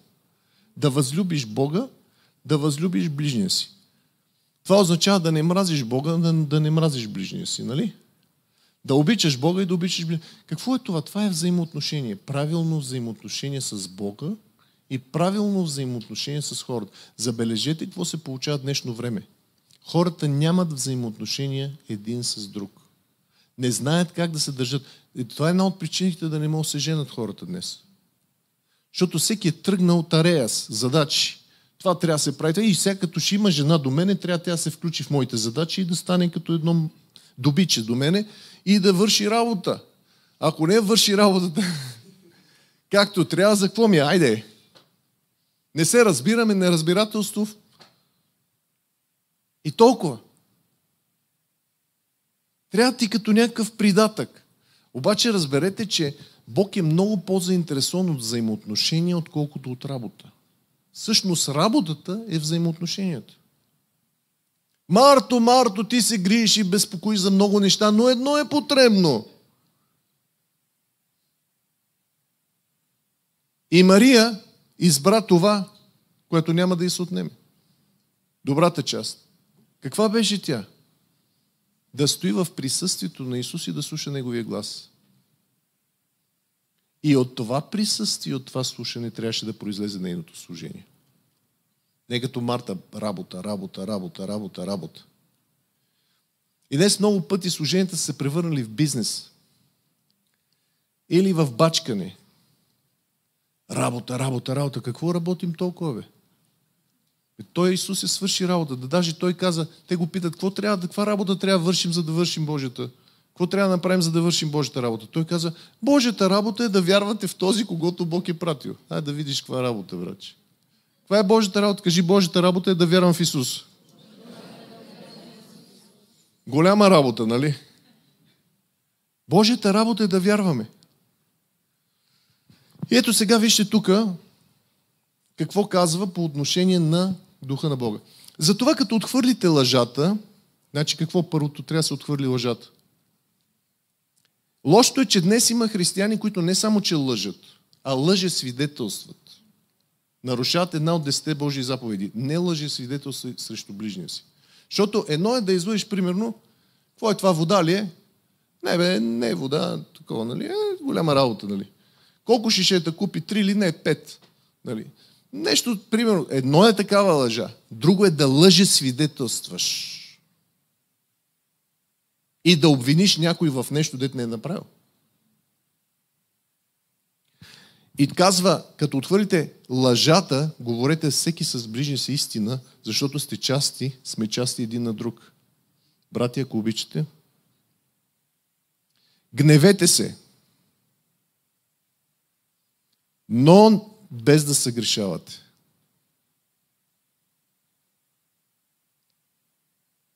Да възлюбиш Бога, да възлюбиш ближния си. Това означава да не мразиш Бога, да, да не мразиш ближния си, нали? Да обичаш Бога и да обичаш ближния. Какво е това? Това е взаимоотношение. Правилно взаимоотношение с Бога и правилно взаимоотношение с хората. Забележете какво се получава днешно време. Хората нямат взаимоотношения един с друг. Не знаят как да се държат. И това е една от причините да не могат да се женят хората днес. Защото всеки е тръгнал от арея с задачи. Това трябва да се прави. И сега като ще има жена до мене, трябва тя да се включи в моите задачи и да стане като едно добиче до мене, и да върши работа. Ако не върши работата както трябва, за какво ми? Е? Айде! Не се разбираме, неразбирателство. И толкова. Трябва ти като някакъв придатък. Обаче разберете, че Бог е много по-заинтересован от взаимоотношения, отколкото от работа. Всъщност работата е взаимоотношенията. Марто, Марто, ти се грижиш и безпокоиш за много неща, но едно е потребно. И Мария избра това, което няма да й се отнеме. Добрата част. Каква беше тя? Да стои в присъствието на Исус и да слуша Неговия глас. И от това присъствие, от това слушане трябваше да произлезе нейното служение. Не като Марта, работа, работа, работа, работа, работа. И днес много пъти служенията са се превърнали в бизнес. Или в бачкане. Работа, работа, работа. Какво работим толкова, бе? Той Исус е свърши работа. Да даже той каза, те го питат, какво трябва, каква работа трябва да вършим, за да вършим Божията? Какво трябва да направим, за да вършим Божията работа? Той каза, Божията работа е да вярвате в този, когато Бог е пратил. Ай да видиш каква работа, врачи. Каква е Божията работа? Кажи, Божията работа е да вярвам в Исус. Голяма работа, нали? Божията работа е да вярваме. И ето сега вижте тук какво казва по отношение на Духа на Бога. Затова като отхвърлите лъжата, значи какво първото трябва да се отхвърли лъжата? Лошото е, че днес има християни, които не само, че лъжат, а лъже свидетелстват нарушават една от десете Божии заповеди. Не лъжи свидетелство срещу ближния си. Защото едно е да излъжиш, примерно, какво е това, вода ли е? Не бе, не е вода, такова, нали? Е, голяма работа, нали? Колко шишета е купи? Три ли? Не, пет. Нали? Нещо, примерно, едно е такава лъжа, друго е да лъже свидетелстваш. И да обвиниш някой в нещо, дете не е направил. И казва, като отхвърлите лъжата, говорете всеки с ближни си истина, защото сте части, сме части един на друг. Брати, ако обичате, гневете се, но без да съгрешавате.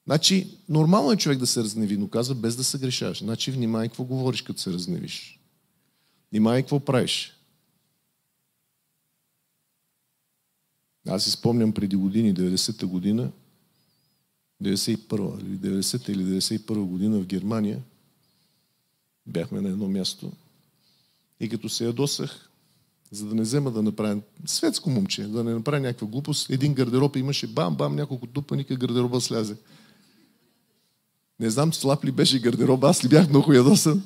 Значи, нормално е човек да се разневи, но казва без да съгрешаваш. Значи, внимай какво говориш, като се разневиш. Внимай какво правиш. Аз си спомням преди години, 90-та година, 91-та или 90-та или 91-та година в Германия, бяхме на едно място и като се ядосах, за да не взема да направя светско момче, да не направя някаква глупост, един гардероб имаше бам-бам, няколко дупаника, гардероба слязе. Не знам, слаб ли беше гардероба, аз ли бях много ядосан.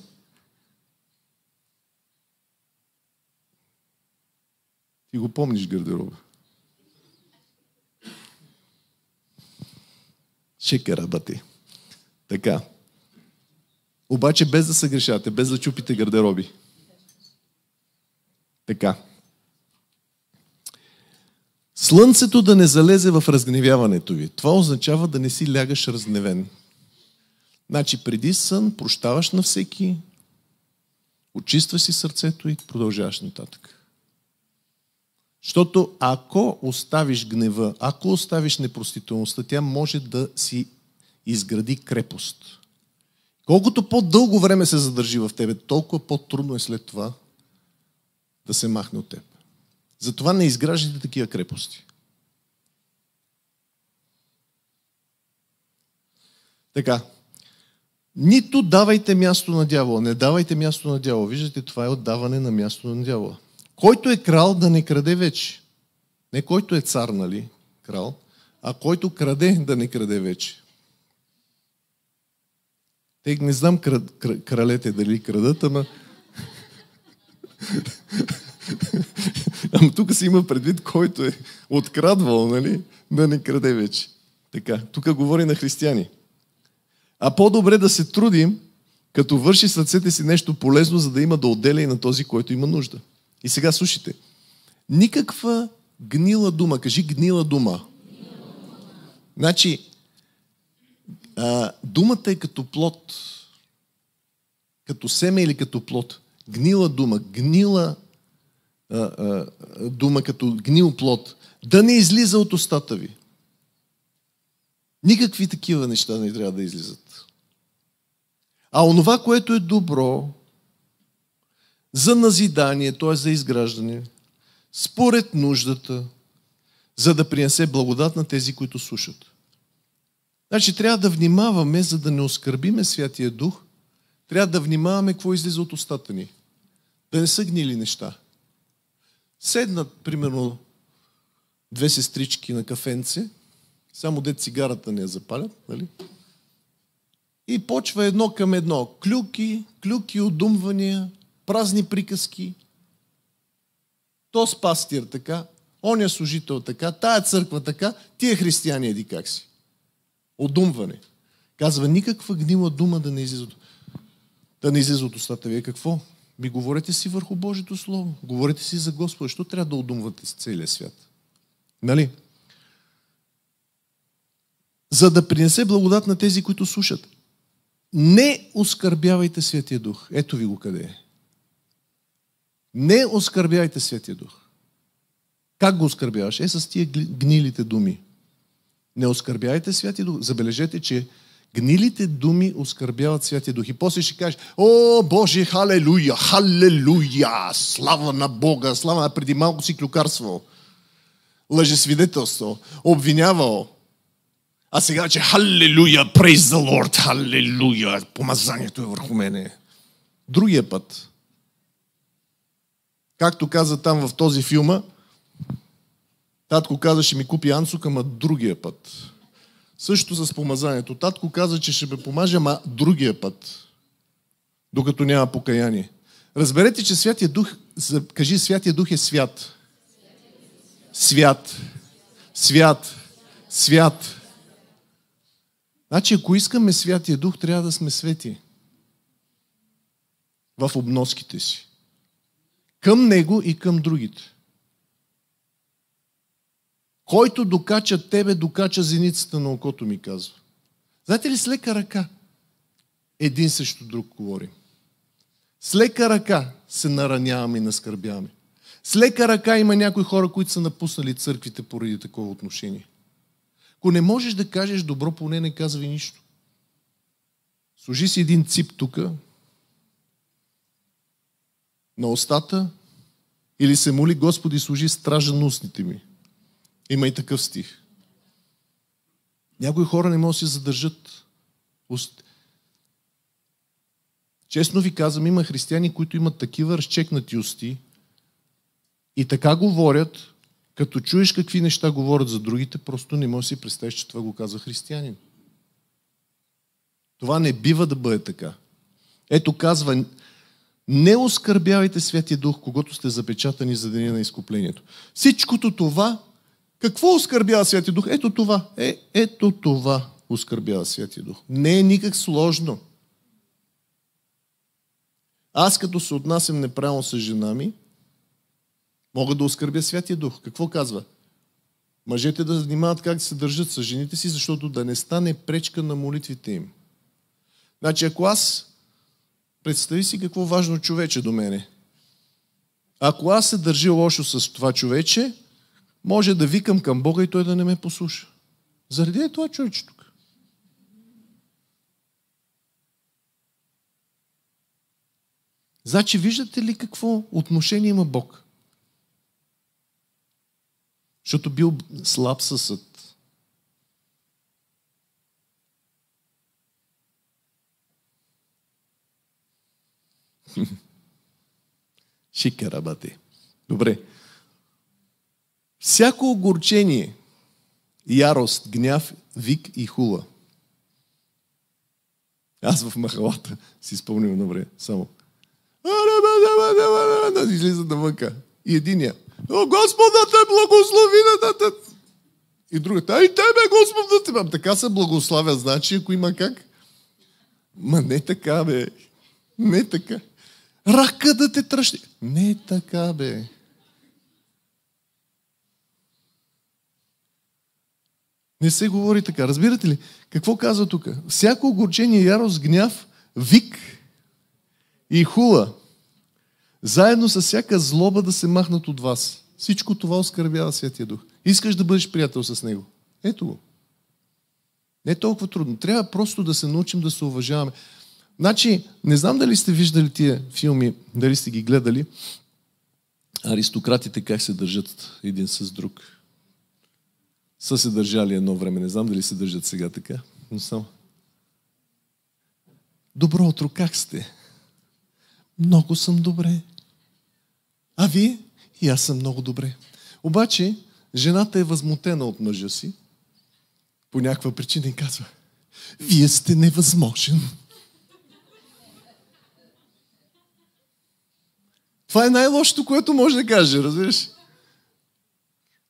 Ти го помниш гардероба. ще бати. Така. Обаче без да се грешате, без да чупите гардероби. Така. Слънцето да не залезе в разгневяването ви. Това означава да не си лягаш разгневен. Значи преди сън прощаваш на всеки, очиства си сърцето и продължаваш нататък. Защото ако оставиш гнева, ако оставиш непростителността, тя може да си изгради крепост. Колкото по-дълго време се задържи в тебе, толкова по-трудно е след това да се махне от теб. Затова не изграждайте такива крепости. Така. Нито давайте място на дявола. Не давайте място на дявола. Виждате, това е отдаване на място на дявола. Който е крал, да не краде вече. Не който е цар, нали, крал, а който краде, да не краде вече. Те не знам кралете дали крадат, ама... ама тук си има предвид, който е открадвал, нали, да не краде вече. Така, тук говори на християни. А по-добре да се трудим, като върши сърцете си нещо полезно, за да има да отделя и на този, който има нужда. И сега слушайте. Никаква гнила дума. Кажи гнила дума. Гнила Значи, а, думата е като плод. Като семе или като плод. Гнила дума. Гнила а, а, дума като гнил плод. Да не излиза от устата ви. Никакви такива неща не трябва да излизат. А онова, което е добро, за назидание, т.е. за изграждане, според нуждата, за да принесе благодат на тези, които слушат. Значи трябва да внимаваме, за да не оскърбиме Святия Дух, трябва да внимаваме какво излиза от устата ни. Да не са гнили неща. Седнат, примерно, две сестрички на кафенце, само де цигарата не я запалят, нали? И почва едно към едно. Клюки, клюки, удумвания, празни приказки. Тост пастир така, оня е служител така, тая църква така, тия християни еди как си. Одумване. Казва, никаква гнила дума да не излиза от, да не излиза от устата ви. Е, какво? Ми говорете си върху Божието Слово. Говорете си за Господа. Що трябва да одумвате с целия свят? Нали? За да принесе благодат на тези, които слушат. Не оскърбявайте святия Дух. Ето ви го къде е. Не оскърбяйте Светия Дух. Как го оскърбяваш? Е с тия гнилите думи. Не оскърбяйте Святия Дух. Забележете, че гнилите думи оскърбяват Святия Дух. И после ще кажеш, о Боже, халелуя, халелуя, слава на Бога, слава, на преди малко си клюкарствал, лъжесвидетелство, обвинявал. А сега, че халелуя, praise the Lord, халелуя, помазанието е върху мене. Другия път, Както каза там в този филма, татко каза, ще ми купи Ансука, ама другия път. Също с помазанието. Татко каза, че ще ме помажа, ама другия път. Докато няма покаяние. Разберете, че Святия Дух, кажи, Святия Дух е свят. Свят. Свят. Свят. Значи, ако искаме Святия Дух, трябва да сме свети. В обноските си към него и към другите. Който докача тебе, докача зеницата на окото, ми казва. Знаете ли, с лека ръка един срещу друг говорим. С лека ръка се нараняваме и наскърбяваме. С лека ръка има някои хора, които са напуснали църквите поради такова отношение. Ако не можеш да кажеш добро, поне не казвай нищо. Служи си един цип тука, на устата или се моли Господи, служи стража на устните ми. Има и такъв стих. Някои хора не могат да си задържат уст. Честно ви казвам, има християни, които имат такива разчекнати усти и така говорят, като чуеш какви неща говорят за другите, просто не можеш да си представиш, че това го казва християнин. Това не бива да бъде така. Ето казва, не оскърбявайте Святия Дух, когато сте запечатани за деня на изкуплението. Всичкото това, какво оскърбява Святия Дух? Ето това. Е, ето това оскърбява Святия Дух. Не е никак сложно. Аз като се отнасям неправилно с жена ми, мога да оскърбя Святия Дух. Какво казва? Мъжете да внимават как да се държат с жените си, защото да не стане пречка на молитвите им. Значи ако аз Представи си какво важно човече до мене. Ако аз се държа лошо с това човече, може да викам към Бога и той да не ме послуша. Заради е това човече тук. Значи виждате ли какво отношение има Бог? Защото бил слаб със работи. Добре. Всяко огорчение, ярост, гняв, вик и хула. Аз в махалата си спомням добре, само. Излиза вънка. И единия. О, Господа те благослови на И другата. Ай, тебе, Господа те. така се благославя, значи, ако има как. Ма не така, бе. Не така рака да те тръщи. Не е така, бе. Не се говори така. Разбирате ли? Какво казва тук? Всяко огорчение, ярост, гняв, вик и хула, заедно с всяка злоба да се махнат от вас. Всичко това оскърбява Святия Дух. Искаш да бъдеш приятел с Него. Ето го. Не е толкова трудно. Трябва просто да се научим да се уважаваме. Значи, не знам дали сте виждали тия филми, дали сте ги гледали. Аристократите как се държат един с друг. Са се държали едно време. Не знам дали се държат сега така, но само. Добро утро, как сте? Много съм добре. А вие? И аз съм много добре. Обаче, жената е възмутена от мъжа си. По някаква причина и казва, вие сте невъзможен. Това е най-лошото, което може да каже, разбираш?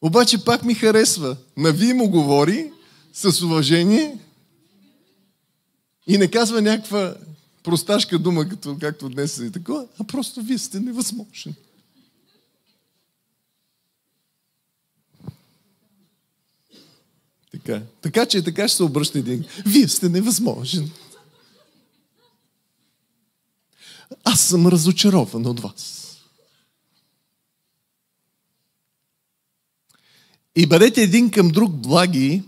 Обаче пак ми харесва. Нави му говори с уважение и не казва някаква просташка дума, като, както днес е и такова, а просто вие сте невъзможни. Така. Така че така ще се обръща един. Вие сте невъзможен. Аз съм разочарован от вас. И бъдете един към друг благи,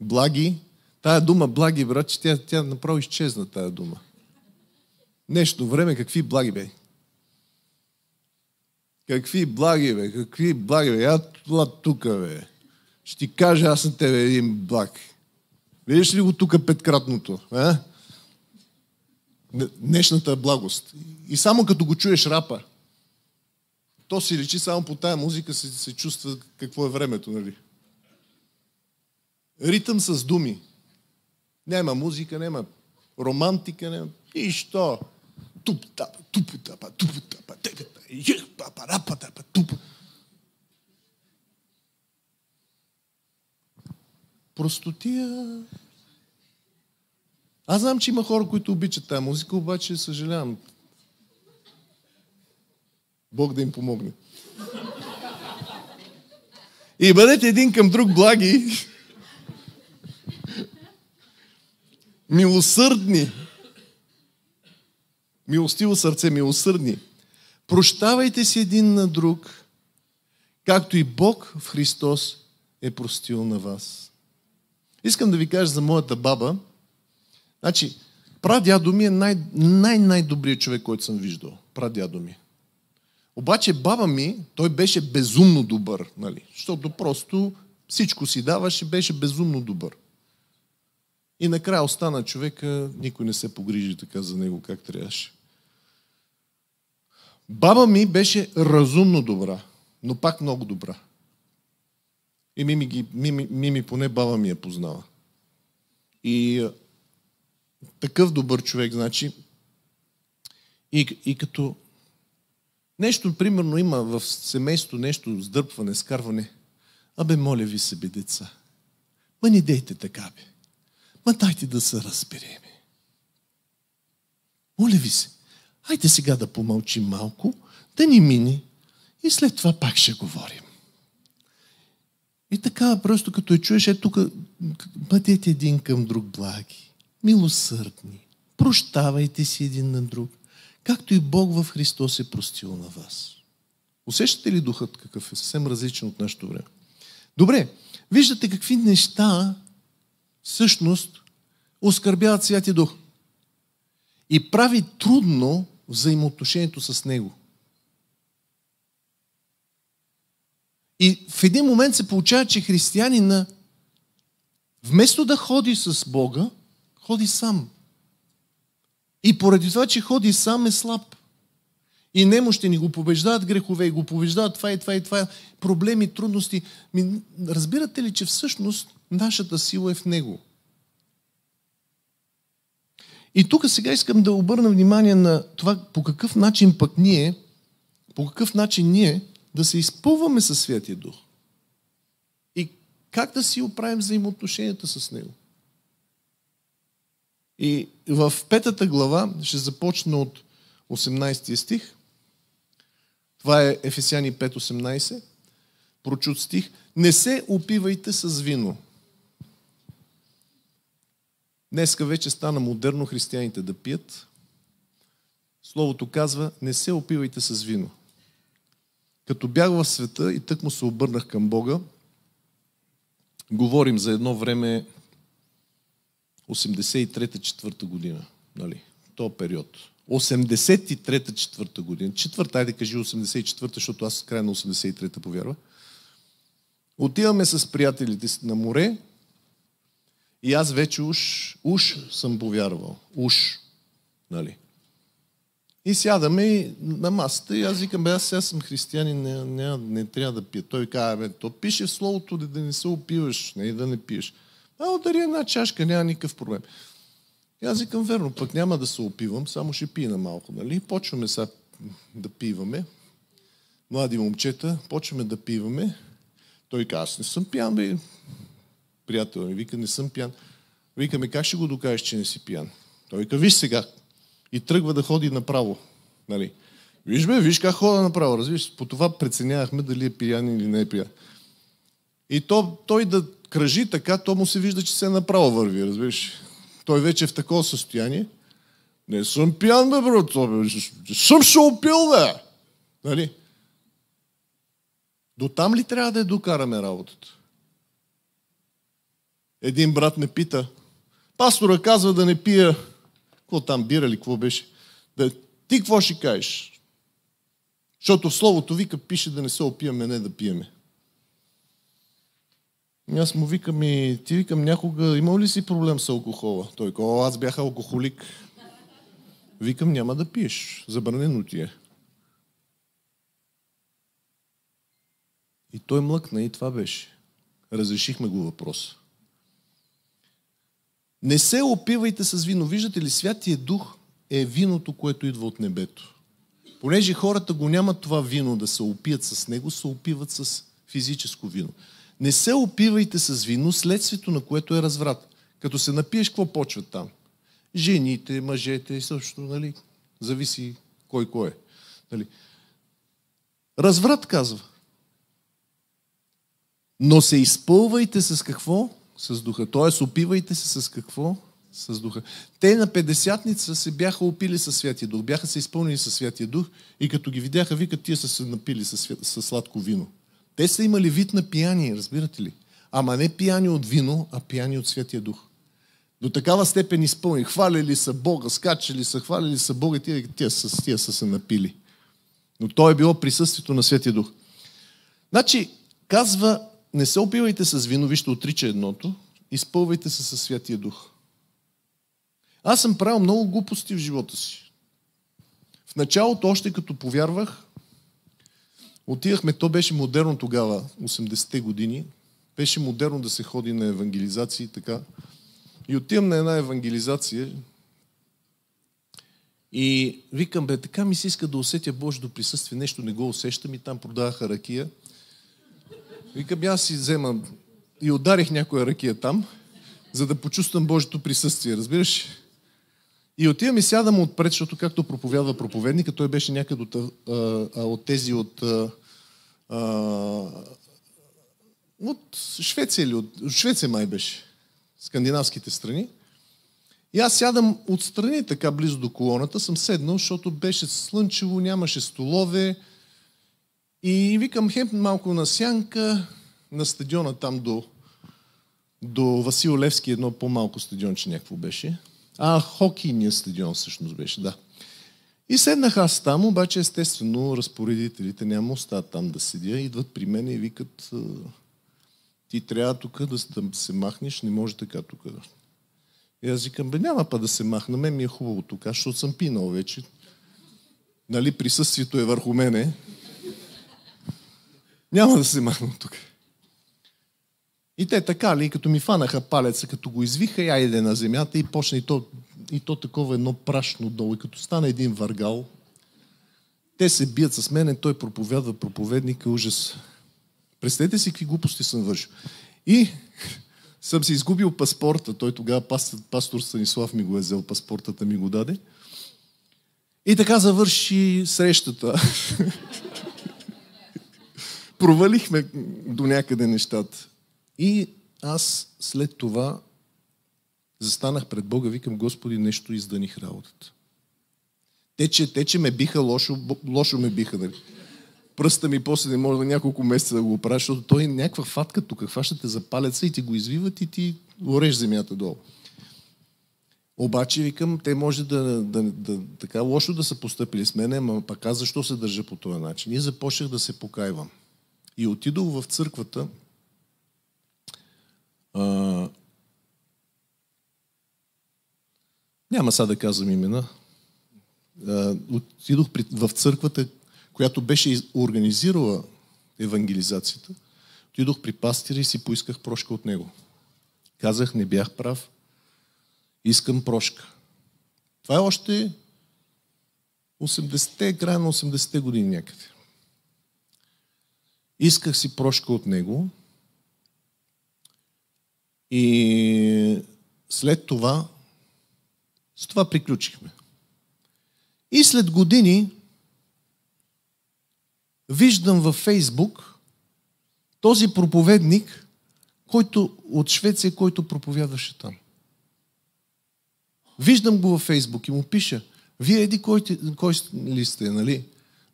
благи, тая дума благи, брат, че тя, тя направо изчезна, тая дума. Нещо време, какви благи, бе? Какви благи, бе? Какви благи, бе? Я това тука, бе. Ще ти кажа аз на тебе един благ. Видиш ли го тук петкратното? А? Днешната благост. И само като го чуеш рапа, то си речи само по тая музика, се, се чувства какво е времето, нали? Ритъм с думи. Няма музика, няма романтика, няма що? Туп-тапа, туп-тапа, туп-тапа, тапа ех-папа, тапа туп. Простотия. Аз знам, че има хора, които обичат тази музика, обаче съжалявам. Бог да им помогне. И бъдете един към друг благи, милосърдни, милостиво сърце, милосърдни. Прощавайте си един на друг, както и Бог в Христос е простил на вас. Искам да ви кажа за моята баба. Значи, прадядо ми е най- най-най-добрият човек, който съм виждал. Прадядо ми. Обаче баба ми, той беше безумно добър, нали? Защото просто всичко си даваше, беше безумно добър. И накрая остана човека, никой не се погрижи така за него, как трябваше. Баба ми беше разумно добра, но пак много добра. И Мими, ги, Мими, Мими поне баба ми я познава. И такъв добър човек, значи, и, и като Нещо, примерно, има в семейството нещо, сдърпване, скарване. Абе, моля ви се, деца. Ма не дейте така, бе. Ма дайте да се разберем. Моля ви се, айде сега да помълчим малко, да ни мини и след това пак ще говорим. И така, просто като я чуеш, е тук, бъдете един към друг благи, милосърдни, прощавайте си един на друг, както и Бог в Христос е простил на вас. Усещате ли духът какъв е? Съвсем различен от нашето време. Добре, виждате какви неща всъщност оскърбяват Святи Дух и прави трудно взаимоотношението с Него. И в един момент се получава, че християнина вместо да ходи с Бога, ходи сам. И поради това, че ходи сам е слаб. И немощи ни го побеждават грехове, и го побеждават това и това и това, проблеми, трудности. Ми, разбирате ли, че всъщност нашата сила е в Него? И тук сега искам да обърна внимание на това по какъв начин пък ние, по какъв начин ние да се изпълваме със Святия Дух. И как да си оправим взаимоотношенията с Него. И в петата глава ще започна от 18 стих. Това е Ефесяни 5.18. Прочут стих. Не се опивайте с вино. Днеска вече стана модерно християните да пият. Словото казва, не се опивайте с вино. Като бях в света и тък му се обърнах към Бога, говорим за едно време 83-4 година. Нали? То е период. 83-4 година. Четвърта, айде кажи 84-та, защото аз края на 83-та повярва. Отиваме с приятелите на море и аз вече уж, уж съм повярвал. Уж. Нали? И сядаме на масата и аз викам, бе, аз сега съм християнин, не, не, не трябва да пия. Той казва, бе, то пише в словото да, да не се опиваш, не да не пиеш. А, дари една чашка, няма никакъв проблем. И аз викам, верно, пък няма да се опивам, само ще пина малко, нали? почваме сега да пиваме. Млади момчета, почваме да пиваме. Той казва, аз не съм пиян, бе. Приятел ми вика, не съм пиян. Викаме, как ще го докажеш, че не си пиян? Той вика, виж сега. И тръгва да ходи направо. Нали? Виж бе, виж как хода направо. Разбираш, по това преценявахме дали е пиян или не е пиян. И то, той да кръжи така, то му се вижда, че се е направо върви, разбираш. Той вече е в такова състояние. Не съм пиян, бе, брат. Съм се опил, бе. Нали? До там ли трябва да я докараме работата? Един брат ме пита. Пастора казва да не пия. К'во там, бира ли, какво беше? Да, ти какво ще кажеш? Защото в Словото вика пише да не се опиеме, не да пиеме. И аз му викам и ти викам някога, имал ли си проблем с алкохола? Той казва, аз бях алкохолик. Викам, няма да пиеш. Забранено ти е. И той млъкна и това беше. Разрешихме го въпрос. Не се опивайте с вино. Виждате ли, Святия Дух е виното, което идва от небето. Понеже хората го нямат това вино да се опият с него, се опиват с физическо вино. Не се опивайте с вино, следствието на което е разврат. Като се напиеш, какво почват там? Жените, мъжете и също, нали? Зависи кой кой е. Нали? Разврат казва. Но се изпълвайте с какво? С духа. Тоест, опивайте се с какво? С духа. Те на 50-ница се бяха опили със Святия Дух. Бяха се изпълнени със Святия Дух и като ги видяха, викат, тия са се напили със, със сладко вино. Те са имали вид на пияни, разбирате ли? Ама не пияни от вино, а пияни от Святия Дух. До такава степен изпълни. Хвалили са Бога, скачали са, хвалили са Бога и тия, тия, са, тия са се напили. Но то е било присъствието на Святия Дух. Значи, казва, не се опивайте с вино, вижте, отрича едното, изпълвайте се със Святия Дух. Аз съм правил много глупости в живота си. В началото, още като повярвах, Отидахме, то беше модерно тогава, 80-те години. Беше модерно да се ходи на евангелизации и така. И отивам на една евангелизация и викам, бе, така ми се иска да усетя Божието присъствие. Нещо не го усещам и там продаваха ракия. Викам, аз си взема и ударих някоя ракия там, за да почувствам Божието присъствие, разбираш? И отивам и сядам отпред, защото както проповядва проповедника, той беше някъде от, от тези от... от Швеция или от... от Швеция май беше. Скандинавските страни. И аз сядам отстрани, така близо до колоната, съм седнал, защото беше слънчево, нямаше столове. И викам хем малко на сянка, на стадиона там до, до Васил Левски, едно по-малко стадионче някакво беше. А, хокейния стадион всъщност беше, да. И седнах аз там, обаче естествено разпоредителите няма остат там да седя. Идват при мен и викат ти трябва тук да се махнеш, не може така тук. И аз викам, бе няма па да се махна, мен ми е хубаво тук, защото съм пинал вече. Нали присъствието е върху мене. Няма да се махна тук. И те така ли, нали, като ми фанаха палеца, като го извиха, я иде на земята и почна и то, и то такова едно прашно долу. И като стана един въргал, те се бият с мене, той проповядва проповедника ужас. Представете си какви глупости съм вършил. И съм си изгубил паспорта. Той тогава, пастор Станислав ми го е взел, паспортата ми го даде. И така завърши срещата. Провалихме до някъде нещата. И аз след това застанах пред Бога, викам, Господи, нещо изданих работата. Те, че, те, че ме биха лошо, лошо ме биха. Нали? Пръста ми после не може на няколко месеца да го оправя, защото той е някаква фатка тук. Хващате за палеца и ти го извиват и ти ореш земята долу. Обаче, викам, те може да, да, да, така лошо да са постъпили с мене, ама пък аз защо се държа по този начин? И започнах да се покайвам. И отидох в църквата, а, няма сега да казвам имена. А, отидох при, в църквата, която беше организирала евангелизацията. Отидох при пастира и си поисках прошка от него. Казах, не бях прав, искам прошка. Това е още 80-те, края на 80-те години някъде. Исках си прошка от него и след това, с това приключихме. И след години виждам във Фейсбук този проповедник, който от Швеция, който проповядваше там. Виждам го във Фейсбук и му пиша, вие еди кой, кой ли сте, нали?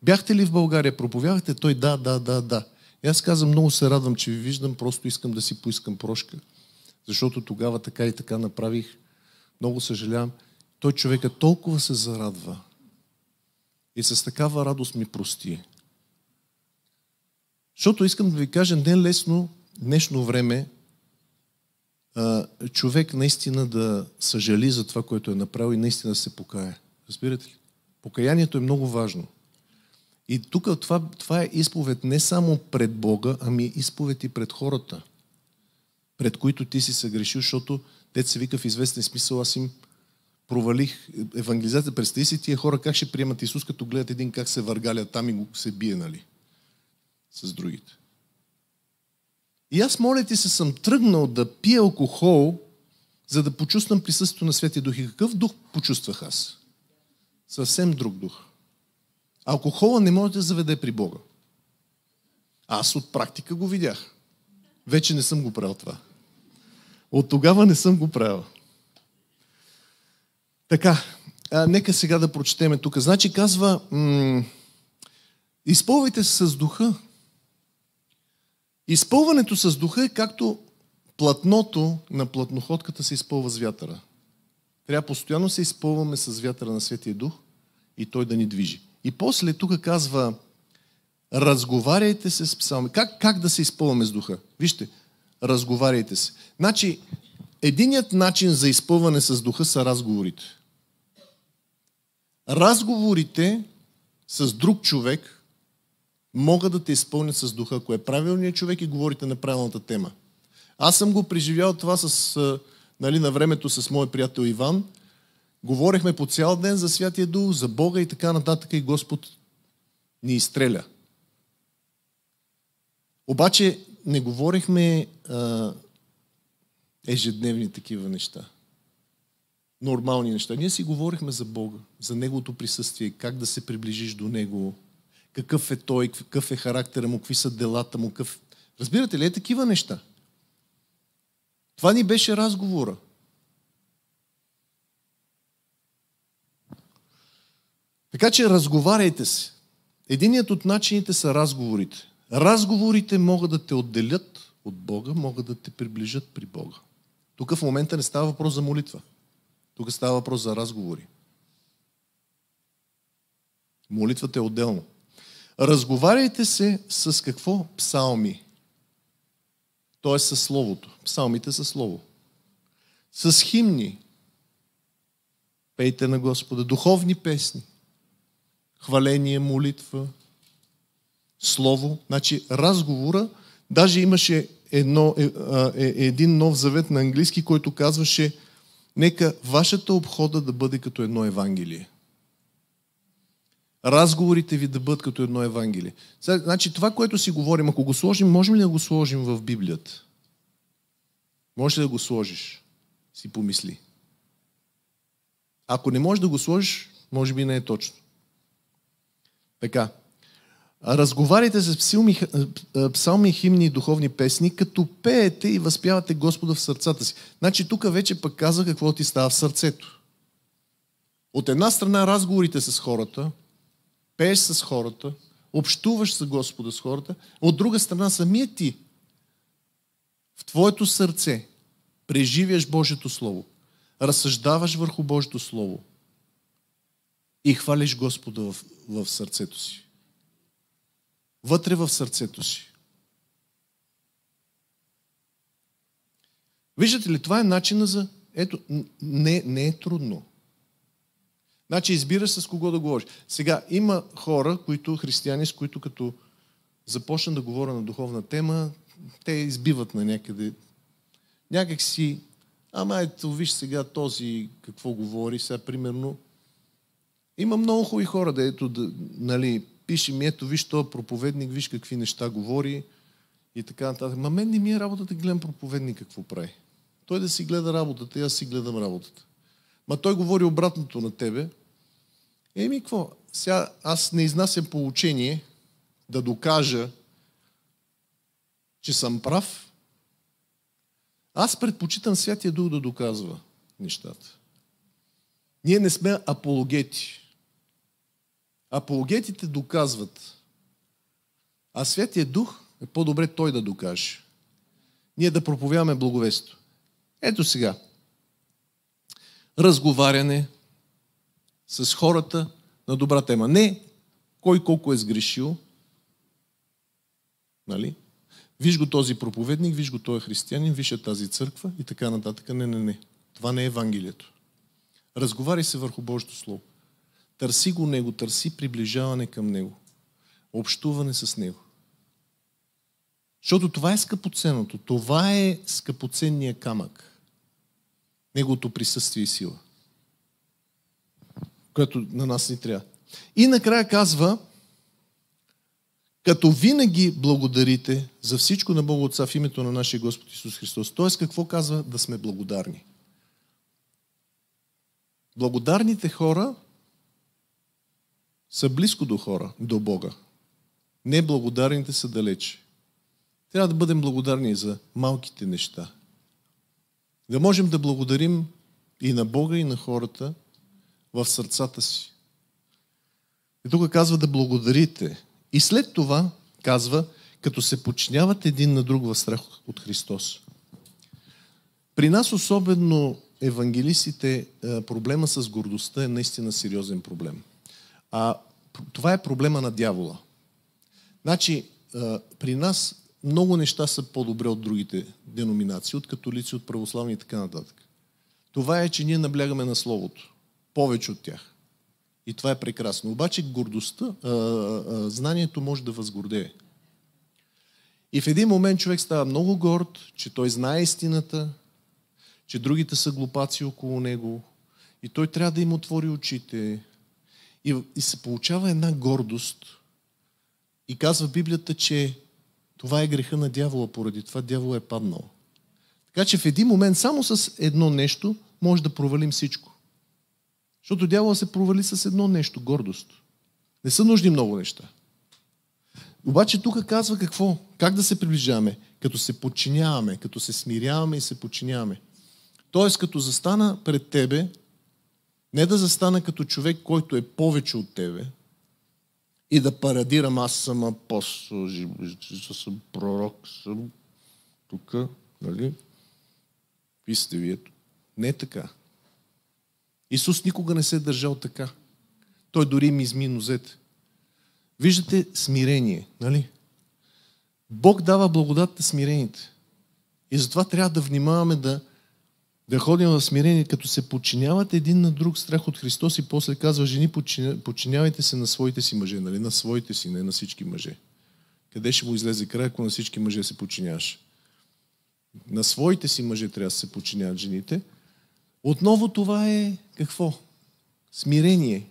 Бяхте ли в България, проповядахте? Той да, да, да, да. И аз казвам, много се радвам, че ви виждам, просто искам да си поискам прошка. Защото тогава така и така направих. Много съжалявам. Той човека толкова се зарадва и с такава радост ми прости. Защото искам да ви кажа, не е лесно днешно време човек наистина да съжали за това, което е направил и наистина се покая. Разбирате ли? Покаянието е много важно. И тук това, това е изповед не само пред Бога, ами изповед и пред хората пред които ти си съгрешил, защото те се вика в известен смисъл, аз им провалих евангелизацията. Представи си тия хора как ще приемат Исус, като гледат един как се въргаля там и го се бие, нали? С другите. И аз, моля ти се, съм тръгнал да пия алкохол, за да почувствам присъствието на Светия Дух. И какъв дух почувствах аз? Съвсем друг дух. Алкохола не може да заведе при Бога. Аз от практика го видях. Вече не съм го правил това. От тогава не съм го правил. Така, а, нека сега да прочетеме тук. Значи казва, м- изпълвайте се с духа. Изпълването с духа е както платното на платноходката се изпълва с вятъра. Трябва постоянно се изпълваме с вятъра на Светия Дух и той да ни движи. И после тук казва, разговаряйте се с псалми. Как, как да се изпълваме с духа? Вижте, разговаряйте се. Значи, единият начин за изпълване с духа са разговорите. Разговорите с друг човек могат да те изпълнят с духа, ако е правилният човек и говорите на правилната тема. Аз съм го преживял това с, нали, на времето с моят приятел Иван. Говорихме по цял ден за Святия Дух, за Бога и така нататък и Господ ни изстреля. Обаче не говорихме а, ежедневни такива неща. Нормални неща. Ние си говорихме за Бога, за Неговото присъствие, как да се приближиш до Него, какъв е Той, какъв е характера му, какви са делата му, какъв... Разбирате ли, е такива неща. Това ни беше разговора. Така че разговаряйте се. Единият от начините са разговорите. Разговорите могат да те отделят от Бога, могат да те приближат при Бога. Тук в момента не става въпрос за молитва. Тук става въпрос за разговори. Молитвата е отделно. Разговаряйте се с какво? Псалми. Тоест със Словото. Псалмите са Слово. С химни. Пейте на Господа. Духовни песни. Хваление, молитва, слово. Значи разговора, даже имаше едно, е, е, един нов завет на английски, който казваше нека вашата обхода да бъде като едно евангелие. Разговорите ви да бъдат като едно евангелие. значи това, което си говорим, ако го сложим, можем ли да го сложим в Библията? Може ли да го сложиш? Си помисли. Ако не можеш да го сложиш, може би не е точно. Така. Разговаряйте с псилми, псалми, химни и духовни песни, като пеете и възпявате Господа в сърцата си. Значи тук вече пък каза, какво ти става в сърцето. От една страна разговорите с хората, пееш с хората, общуваш с Господа с хората, от друга страна самия ти в твоето сърце преживяш Божието Слово, разсъждаваш върху Божието Слово и хвалиш Господа в, в сърцето си вътре в сърцето си. Виждате ли, това е начина за... Ето, не, не е трудно. Значи избираш с кого да говориш. Сега, има хора, които, християни, с които като започна да говоря на духовна тема, те избиват на някъде. Някак си, ама ето, виж сега този какво говори, сега примерно. Има много хубави хора, да ето, да, нали, пише ми, ето виж този проповедник, виж какви неща говори и така нататък. Ма мен не ми е работа да гледам проповедник какво прави. Той да си гледа работата и аз си гледам работата. Ма той говори обратното на тебе. Еми, какво? Сега аз не изнасям получение да докажа, че съм прав. Аз предпочитам Святия Дух да доказва нещата. Ние не сме апологети. Апологетите доказват, а Святия Дух е по-добре той да докаже. Ние да проповяваме благовесто. Ето сега. Разговаряне с хората на добра тема. Не кой колко е сгрешил. Нали? Виж го този проповедник, виж го е християнин, виж е тази църква и така нататък. Не, не, не. Това не е Евангелието. Разговаряй се върху Божието Слово. Търси го Него, търси приближаване към Него, общуване с Него. Защото това е скъпоценното, това е скъпоценния камък. Неговото присъствие и сила, което на нас ни трябва. И накрая казва, като винаги благодарите за всичко на Бога Отца в името на нашия Господ Исус Христос. Тоест, какво казва? Да сме благодарни. Благодарните хора са близко до хора, до Бога. Неблагодарните са далече. Трябва да бъдем благодарни за малките неща. Да можем да благодарим и на Бога, и на хората в сърцата си. И тук казва да благодарите. И след това казва, като се подчиняват един на друг в страх от Христос. При нас, особено евангелистите, проблема с гордостта е наистина сериозен проблем. А, това е проблема на дявола. Значи, а, при нас много неща са по-добре от другите деноминации, от католици, от православни и така нататък. Това е, че ние наблягаме на Словото. Повече от тях. И това е прекрасно. Обаче гордостта, а, а, знанието може да възгордее. И в един момент човек става много горд, че той знае истината, че другите са глупаци около него и той трябва да им отвори очите, и, и се получава една гордост. И казва Библията, че това е греха на дявола, поради това дявол е паднал. Така че в един момент само с едно нещо може да провалим всичко. Защото дявола се провали с едно нещо гордост. Не са нужни много неща. Обаче тук казва какво? Как да се приближаваме? Като се подчиняваме, като се смиряваме и се подчиняваме. Тоест, като застана пред тебе не да застана като човек, който е повече от тебе и да парадирам аз съм апостол, съм пророк, съм тук, нали? Какви ви ето. Не е така. Исус никога не се е държал така. Той дори ми изми нозете. Виждате смирение, нали? Бог дава благодат на смирените. И затова трябва да внимаваме да да ходим в смирение, като се подчиняват един на друг страх от Христос и после казва, жени, подчинявайте се на своите си мъже, нали? На своите си, не на всички мъже. Къде ще му излезе край, ако на всички мъже се подчиняваш? На своите си мъже трябва да се подчиняват жените. Отново това е какво? Смирение.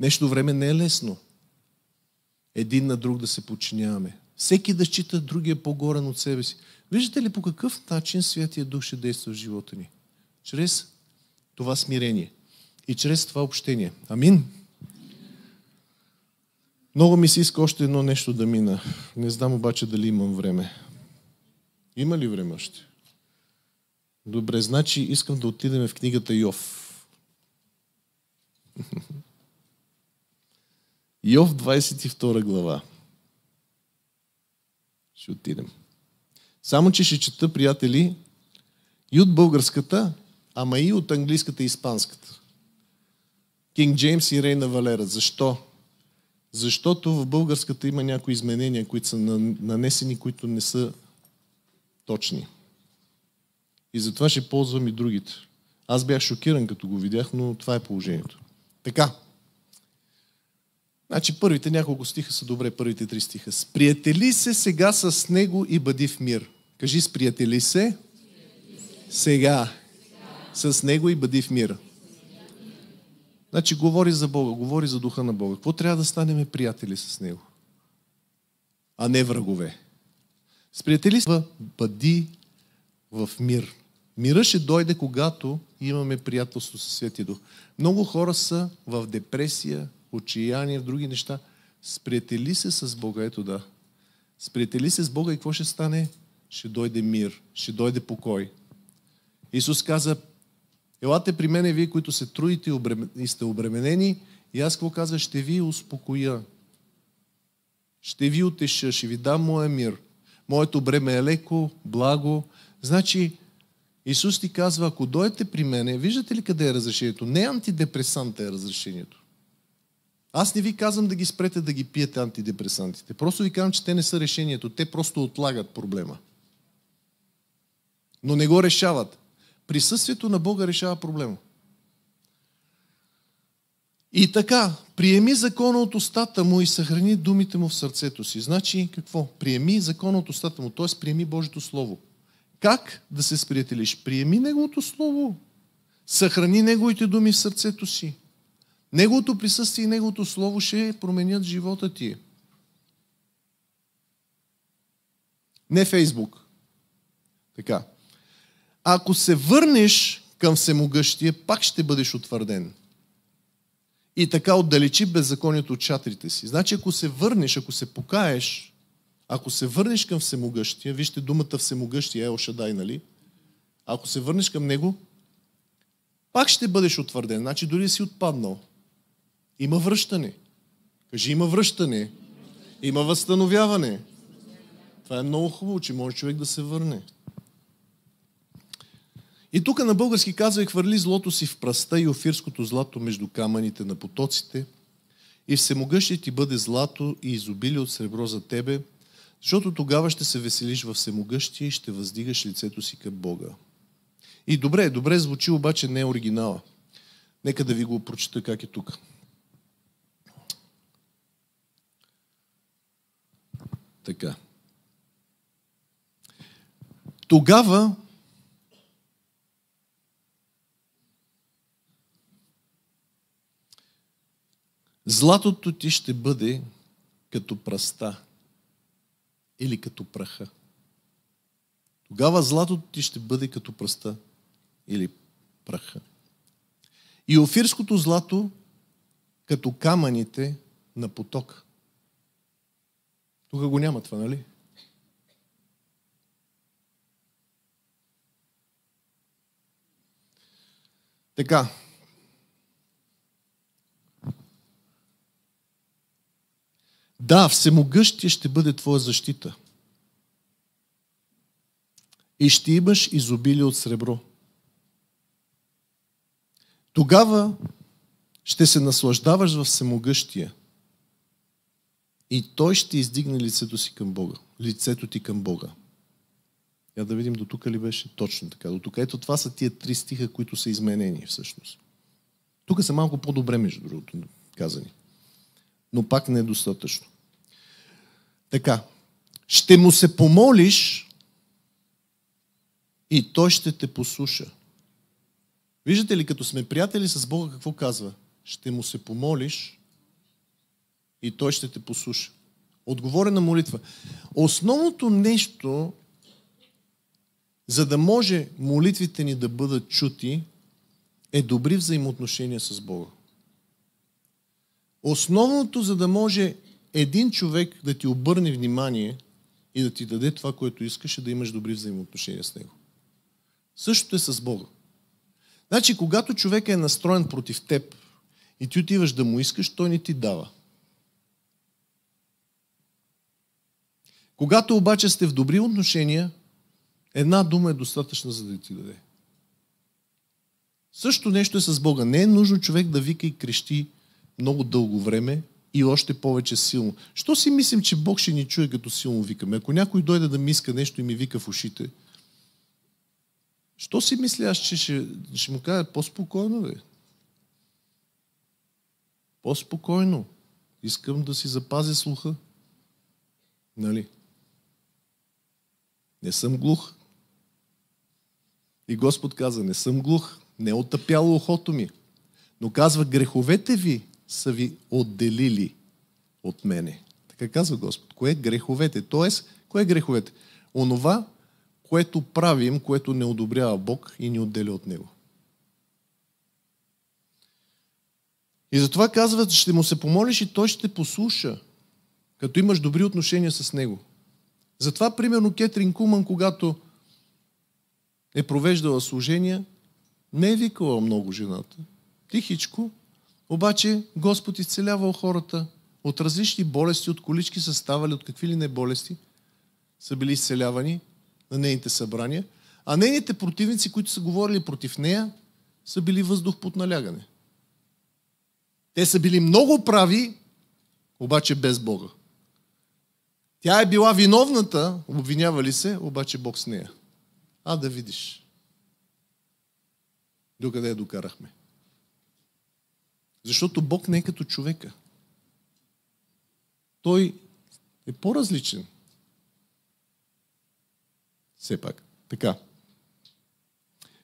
Нещо време не е лесно. Един на друг да се подчиняваме. Всеки да счита другия по-горен от себе си. Виждате ли по какъв начин Святия Дух ще действа в живота ни? Чрез това смирение и чрез това общение. Амин. Много ми се иска още едно нещо да мина. Не знам обаче дали имам време. Има ли време още? Добре, значи искам да отидем в книгата Йов. Йов 22 глава. Ще отидем. Само, че ще чета, приятели, и от българската, ама и от английската и испанската. Кинг Джеймс и Рейна Валера. Защо? Защото в българската има някои изменения, които са нанесени, които не са точни. И затова ще ползвам и другите. Аз бях шокиран, като го видях, но това е положението. Така, Значи първите няколко стиха са добре, първите три стиха. Сприятели се сега с него и бъди в мир. Кажи, сприятели се сега с него и бъди в мир. Значи говори за Бога, говори за духа на Бога. Какво трябва да станем приятели с него? А не врагове. Сприятели се, бъди в мир. Мира ще дойде, когато имаме приятелство със Святия Дух. Много хора са в депресия, отчаяние, в други неща. Сприятели се с Бога, ето да. Сприятели се с Бога и какво ще стане? Ще дойде мир, ще дойде покой. Исус каза, елате при мене вие, които се трудите и сте обременени, и аз какво казва, ще ви успокоя. Ще ви утеша, ще ви дам моя мир. Моето бреме е леко, благо. Значи, Исус ти казва, ако дойдете при мене, виждате ли къде е разрешението? Не антидепресанта е разрешението. Аз не ви казвам да ги спрете да ги пиете антидепресантите. Просто ви казвам, че те не са решението. Те просто отлагат проблема. Но не го решават. Присъствието на Бога решава проблема. И така, приеми закона от устата му и съхрани думите му в сърцето си. Значи какво? Приеми закона от устата му, т.е. приеми Божието Слово. Как да се сприятелиш? Приеми Неговото Слово. Съхрани Неговите думи в сърцето си. Неговото присъствие и Неговото Слово ще променят живота ти. Не Фейсбук. Така. Ако се върнеш към всемогъщия, пак ще бъдеш утвърден. И така отдалечи беззаконието от чатрите си. Значи, ако се върнеш, ако се покаеш, ако се върнеш към всемогъщия, вижте думата всемогъщия, е Ошадай, нали? Ако се върнеш към него, пак ще бъдеш утвърден. Значи, дори си отпаднал. Има връщане. Кажи, има връщане. Има възстановяване. Това е много хубаво, че може човек да се върне. И тук на български казва и хвърли злото си в пръста и офирското злато между камъните на потоците и всемогъщи ти бъде злато и изобили от сребро за тебе, защото тогава ще се веселиш във всемогъщия и ще въздигаш лицето си към Бога. И добре, добре звучи, обаче не е оригинала. Нека да ви го прочита как е тук. така. Тогава златото ти ще бъде като пръста или като праха. Тогава златото ти ще бъде като пръста или праха. И офирското злато като камъните на потока. Тук го няма това, нали? Така. Да, всемогъщия ще бъде твоя защита. И ще имаш изобилие от сребро. Тогава ще се наслаждаваш в всемогъщия и той ще издигне лицето си към Бога. Лицето ти към Бога. Я да видим до тук ли беше точно така. До тук. Ето това са тия три стиха, които са изменени всъщност. Тук са малко по-добре, между другото, казани. Но пак не е достатъчно. Така. Ще му се помолиш и той ще те послуша. Виждате ли, като сме приятели с Бога, какво казва? Ще му се помолиш и той ще те послуша. на молитва. Основното нещо, за да може молитвите ни да бъдат чути, е добри взаимоотношения с Бога. Основното, за да може един човек да ти обърне внимание и да ти даде това, което искаш, е да имаш добри взаимоотношения с него. Същото е с Бога. Значи, когато човек е настроен против теб и ти отиваш да му искаш, той не ти дава. Когато обаче сте в добри отношения, една дума е достатъчна, за да ти даде. Също нещо е с Бога. Не е нужно човек да вика и крещи много дълго време и още повече силно. Що си мислим, че Бог ще ни чуе като силно викаме? Ако някой дойде да ми иска нещо и ми вика в ушите, що си мисля аз, че ще, ще му кажа по-спокойно, бе? По-спокойно. Искам да си запазя слуха. Нали? Не съм глух. И Господ каза, не съм глух, не е отъпяло ухото ми. Но казва, греховете ви са ви отделили от мене. Така казва Господ. Кое е греховете? Тоест, кое е греховете? Онова, което правим, което не одобрява Бог и ни отделя от Него. И затова казват, ще му се помолиш и той ще послуша, като имаш добри отношения с Него. Затова, примерно, Кетрин Куман, когато е провеждала служения, не е викала много жената. Тихичко, обаче Господ изцелявал хората от различни болести, от колички са ставали, от какви ли не болести, са били изцелявани на нейните събрания, а нейните противници, които са говорили против нея, са били въздух под налягане. Те са били много прави, обаче без Бога. Тя е била виновната, обвинява ли се, обаче Бог с нея. А да видиш. Докъде я докарахме. Защото Бог не е като човека. Той е по-различен. Все пак. Така.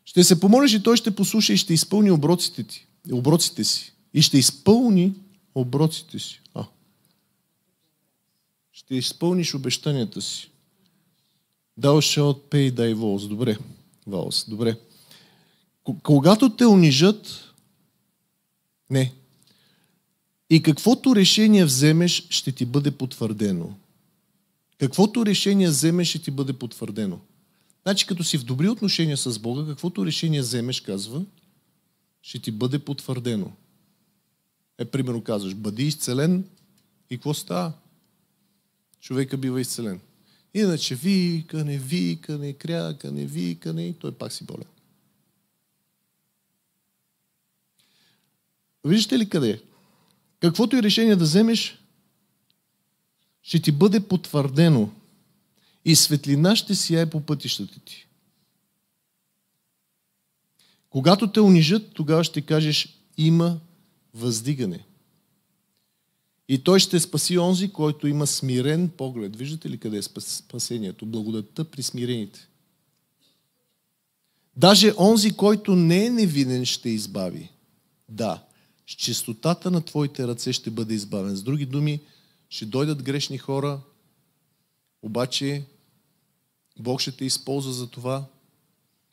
Ще се помолиш и той ще послуша и ще изпълни оброците, ти, оброците си. И ще изпълни оброците си. А, ще изпълниш обещанията си. Thou от пей дай волс. Добре, волс, Добре. Когато те унижат, не. И каквото решение вземеш, ще ти бъде потвърдено. Каквото решение вземеш, ще ти бъде потвърдено. Значи, като си в добри отношения с Бога, каквото решение вземеш, казва, ще ти бъде потвърдено. Е, примерно казваш, бъди изцелен и какво става? човека бива изцелен. Иначе викане, викане, крякане, викане и той пак си болен. Виждате ли къде? Е? Каквото и решение да вземеш, ще ти бъде потвърдено и светлина ще сияе по пътищата ти. Когато те унижат, тогава ще кажеш има въздигане. И той ще спаси онзи, който има смирен поглед. Виждате ли къде е спасението? Благодатта при смирените. Даже онзи, който не е невинен, ще избави. Да, с чистотата на твоите ръце ще бъде избавен. С други думи, ще дойдат грешни хора, обаче Бог ще те използва за това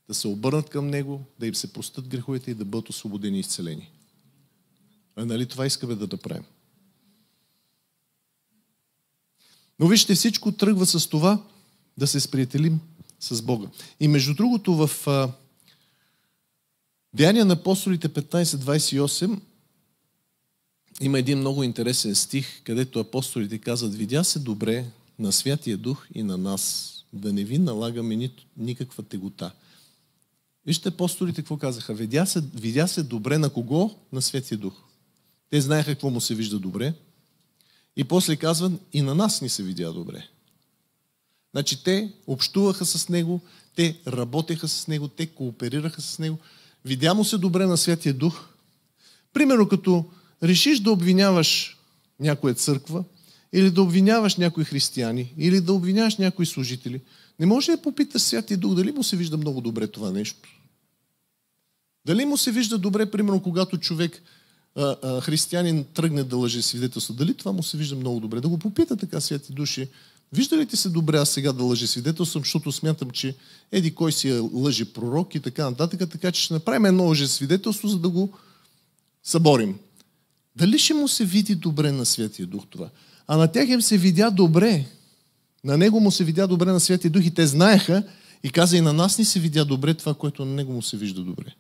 да се обърнат към Него, да им се простат греховете и да бъдат освободени и изцелени. А нали това искаме да направим? Но вижте, всичко тръгва с това да се сприятелим с Бога. И между другото, в Деяния на апостолите 15.28 има един много интересен стих, където апостолите казват, видя се добре на Святия Дух и на нас, да не ви налагаме ни, никаква тегота. Вижте апостолите какво казаха. Видя се, видя се добре на кого? На Святия Дух. Те знаеха какво му се вижда добре. И после казва, и на нас ни се видя добре. Значи те общуваха с него, те работеха с него, те кооперираха с него. Видя му се добре на Святия Дух. Примерно като решиш да обвиняваш някоя църква, или да обвиняваш някои християни, или да обвиняваш някои служители, не може да попиташ Святия Дух дали му се вижда много добре това нещо. Дали му се вижда добре, примерно, когато човек а, а, християнин тръгне да лъже свидетелство, дали това му се вижда много добре? Да го попита така, святи души, вижда ли ти се добре аз сега да лъже свидетелство, защото смятам, че еди кой си е лъжи пророк и така нататък, така че ще направим едно лъже свидетелство, за да го съборим. Дали ще му се види добре на Святия Дух това? А на тях им се видя добре. На него му се видя добре на Святия Дух и те знаеха и каза и на нас ни се видя добре това, което на него му се вижда добре.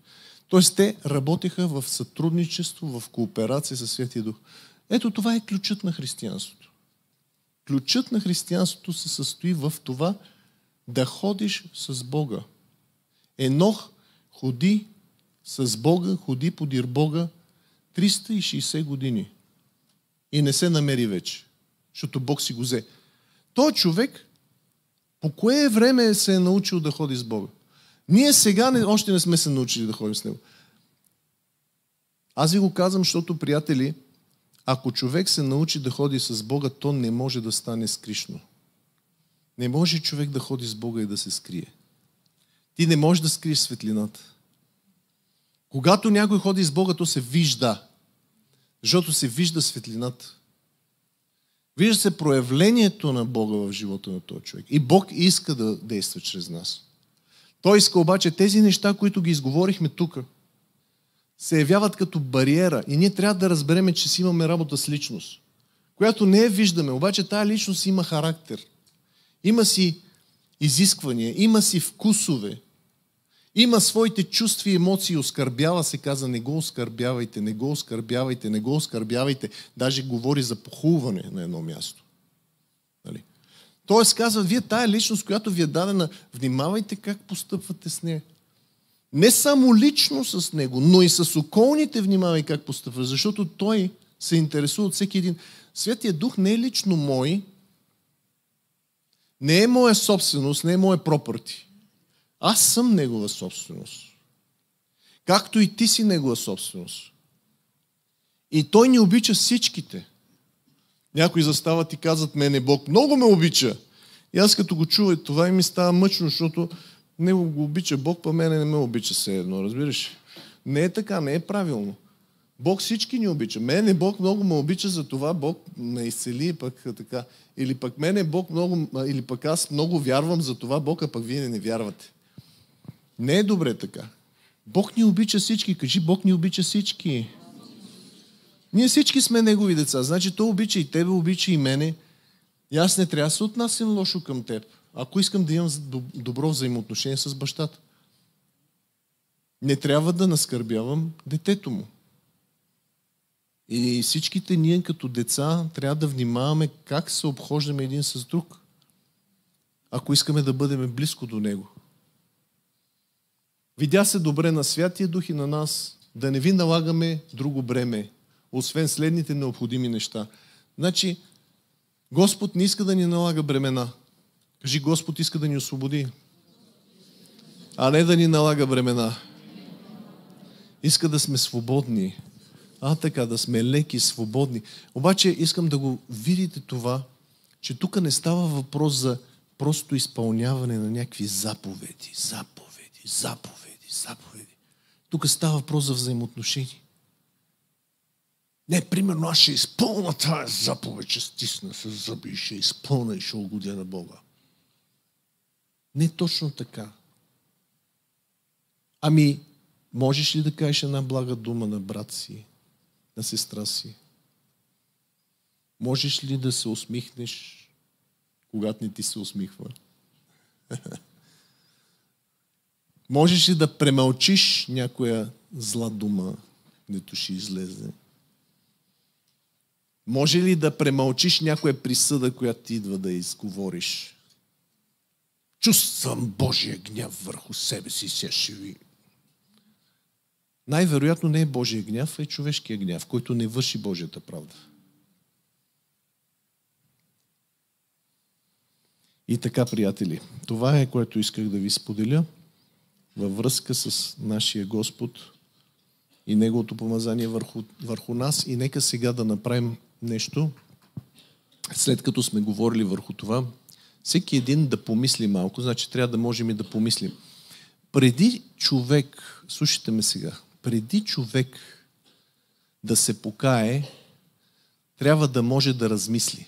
Тоест те работеха в сътрудничество, в кооперация със Святия Дух. Ето това е ключът на християнството. Ключът на християнството се състои в това да ходиш с Бога. Енох ходи с Бога, ходи подир Бога 360 години. И не се намери вече, защото Бог си го взе. Той човек по кое време се е научил да ходи с Бога? Ние сега не, още не сме се научили да ходим с него. Аз ви го казвам, защото, приятели, ако човек се научи да ходи с Бога, то не може да стане скришно. Не може човек да ходи с Бога и да се скрие. Ти не можеш да скриеш светлината. Когато някой ходи с Бога, то се вижда. Защото се вижда светлината. Вижда се проявлението на Бога в живота на този човек. И Бог иска да действа чрез нас. Той иска обаче тези неща, които ги изговорихме тук, се явяват като бариера и ние трябва да разбереме, че си имаме работа с личност, която не я виждаме, обаче тая личност има характер. Има си изисквания, има си вкусове, има своите чувства и емоции, оскърбява се, каза, не го оскърбявайте, не го оскърбявайте, не го оскърбявайте. Даже говори за похулване на едно място. Тоест казва, вие тая личност, която ви е дадена, внимавайте как постъпвате с нея. Не само лично с него, но и с околните внимавай как постъпва, защото той се интересува от всеки един. Светия Дух не е лично мой, не е моя собственост, не е моя пропърти. Аз съм негова собственост. Както и ти си негова собственост. И той ни обича всичките – някои застават и казват, мене Бог много ме обича. И аз като го чува това и ми става мъчно, защото не го обича Бог, па мене не ме обича се едно, разбираш? Не е така, не е правилно. Бог всички ни обича. Мене Бог много ме обича, за това Бог ме изцели пък така. Или пък мене Бог много, или пък аз много вярвам за това Бог, а пък вие не, не вярвате. Не е добре така. Бог ни обича всички. Кажи, Бог ни обича всички. Ние всички сме негови деца. Значи той обича и тебе, обича и мене. И аз не трябва да се отнасям лошо към теб, ако искам да имам добро взаимоотношение с бащата. Не трябва да наскърбявам детето му. И всичките ние като деца трябва да внимаваме как се обхождаме един с друг, ако искаме да бъдем близко до него. Видя се добре на Святия Дух и на нас, да не ви налагаме друго бреме, освен следните необходими неща. Значи, Господ не иска да ни налага бремена. Кажи, Господ иска да ни освободи, а не да ни налага бремена. Иска да сме свободни. А така, да сме леки, свободни. Обаче искам да го видите това, че тук не става въпрос за просто изпълняване на някакви заповеди, заповеди, заповеди, заповеди. Тук става въпрос за взаимоотношения. Не, примерно аз ще изпълна тази заповед, ще стисна с зъби и ще изпълна и ще угодя на Бога. Не точно така. Ами, можеш ли да кажеш една блага дума на брат си, на сестра си? Можеш ли да се усмихнеш, когато не ти се усмихва? Можеш ли да премълчиш някоя зла дума, нето ще излезе? Може ли да премълчиш някоя присъда, която ти идва да изговориш? Чувствам Божия гняв върху себе си, се шиви. Най-вероятно не е Божия гняв, а е човешкия гняв, който не върши Божията правда. И така, приятели, това е, което исках да ви споделя във връзка с нашия Господ и Неговото помазание върху, върху нас. И нека сега да направим нещо, след като сме говорили върху това, всеки един да помисли малко, значи трябва да можем и да помислим. Преди човек, слушайте ме сега, преди човек да се покае, трябва да може да размисли.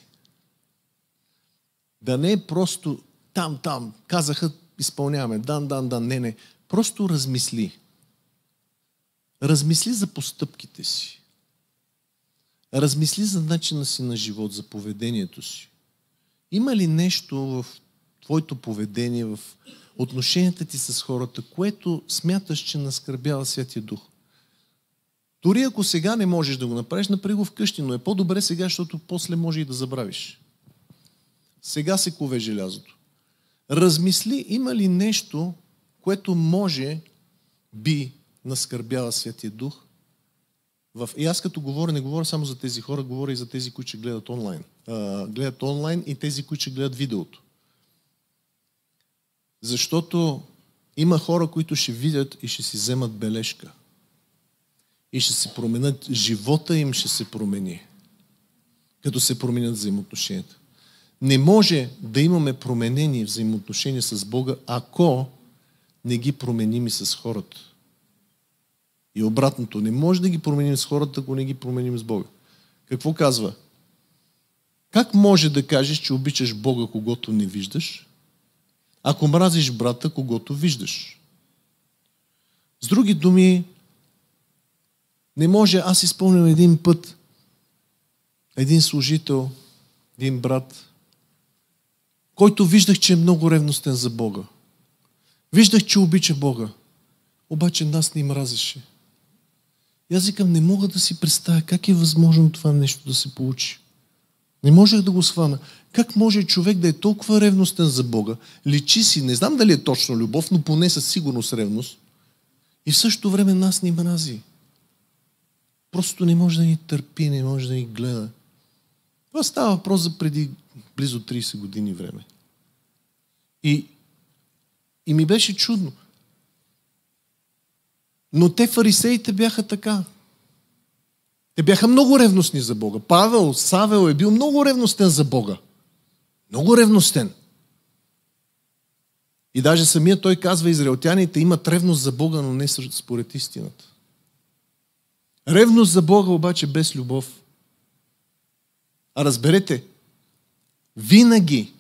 Да не е просто там, там, казаха, изпълняваме, дан, дан, дан, не, не. Просто размисли. Размисли за постъпките си. Размисли за начина си на живот, за поведението си. Има ли нещо в твоето поведение, в отношенията ти с хората, което смяташ, че наскърбява Святия Дух? Дори ако сега не можеш да го направиш, напри го вкъщи, но е по-добре сега, защото после може и да забравиш. Сега се кове желязото. Размисли, има ли нещо, което може би наскърбява Святия Дух в... И аз като говоря, не говоря само за тези хора, говоря и за тези, които ще гледат онлайн. А, гледат онлайн и тези, които ще гледат видеото. Защото има хора, които ще видят и ще си вземат бележка. И ще се променят, живота им ще се промени. Като се променят взаимоотношенията. Не може да имаме променени взаимоотношения с Бога, ако не ги променим и с хората. И обратното, не може да ги променим с хората, ако не ги променим с Бога. Какво казва? Как може да кажеш, че обичаш Бога, когато не виждаш, ако мразиш брата, когато виждаш? С други думи, не може, аз изпълням един път, един служител, един брат, който виждах, че е много ревностен за Бога. Виждах, че обича Бога, обаче нас не мразеше. И аз викам, не мога да си представя как е възможно това нещо да се получи. Не можех да го свана. Как може човек да е толкова ревностен за Бога? Личи си, не знам дали е точно любов, но поне със сигурност ревност. И в същото време нас ни мрази. Просто не може да ни търпи, не може да ни гледа. Това става въпрос за преди близо 30 години време. И, и ми беше чудно. Но те фарисеите бяха така. Те бяха много ревностни за Бога. Павел, Савел е бил много ревностен за Бога. Много ревностен. И даже самия той казва, израелтяните имат ревност за Бога, но не според истината. Ревност за Бога обаче без любов. А разберете, винаги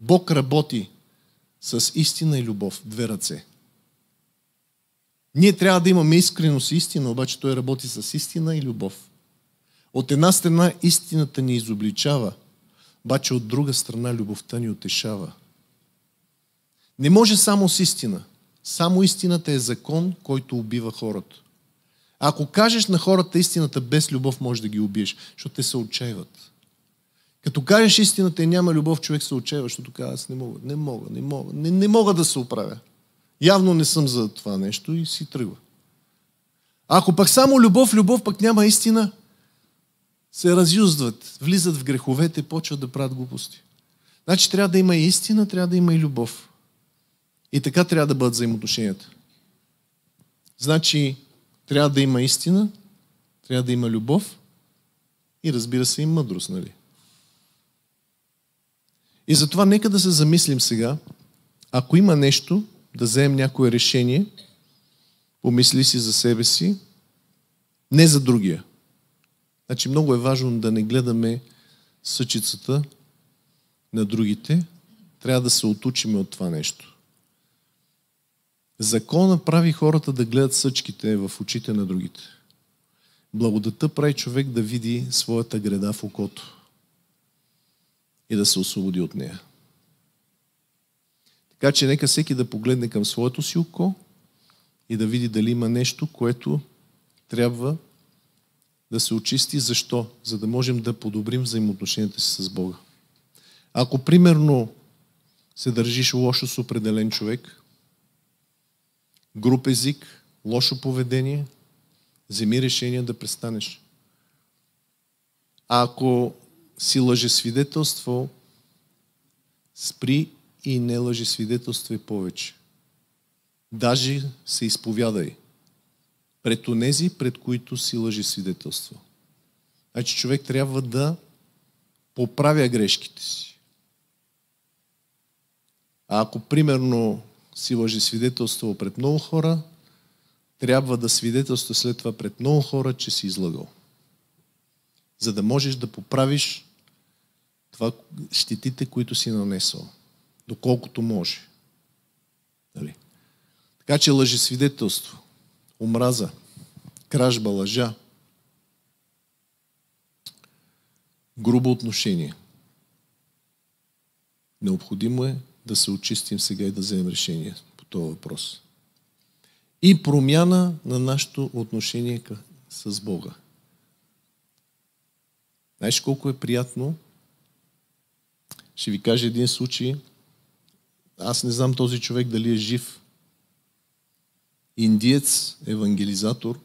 Бог работи с истина и любов. Две ръце – ние трябва да имаме искреност и истина, обаче той работи с истина и любов. От една страна истината ни изобличава, обаче от друга страна любовта ни отешава. Не може само с истина. Само истината е закон, който убива хората. Ако кажеш на хората истината без любов, може да ги убиеш, защото те се отчаиват. Като кажеш истината и няма любов, човек се отчаива, защото казва, аз не мога, не мога, не мога, не, не мога да се оправя явно не съм за това нещо и си тръгва. Ако пък само любов, любов пък няма истина, се разюздват, влизат в греховете, почват да правят глупости. Значи трябва да има и истина, трябва да има и любов. И така трябва да бъдат взаимоотношенията. Значи трябва да има истина, трябва да има любов и разбира се и мъдрост, нали? И затова нека да се замислим сега, ако има нещо, да вземем някое решение, помисли си за себе си, не за другия. Значи много е важно да не гледаме съчицата на другите. Трябва да се отучиме от това нещо. Закона прави хората да гледат съчките в очите на другите. Благодата прави човек да види своята града в окото и да се освободи от нея. Така че нека всеки да погледне към своето си око и да види дали има нещо, което трябва да се очисти. Защо? За да можем да подобрим взаимоотношенията си с Бога. Ако примерно се държиш лошо с определен човек, груп език, лошо поведение, вземи решение да престанеш. А ако си лъжесвидетелство, спри и не лъжи свидетелствай повече. Даже се изповядай пред онези, пред които си лъжи свидетелство. Значи човек трябва да поправя грешките си. А ако примерно си лъжи свидетелство пред много хора, трябва да свидетелства след това пред много хора, че си излагал. За да можеш да поправиш това щетите, които си нанесъл доколкото може. Нали? Така че лъжесвидетелство, омраза, кражба, лъжа, грубо отношение. Необходимо е да се очистим сега и да вземем решение по този въпрос. И промяна на нашето отношение с Бога. Знаеш колко е приятно? Ще ви кажа един случай – аз не знам този човек дали е жив. Индиец, евангелизатор,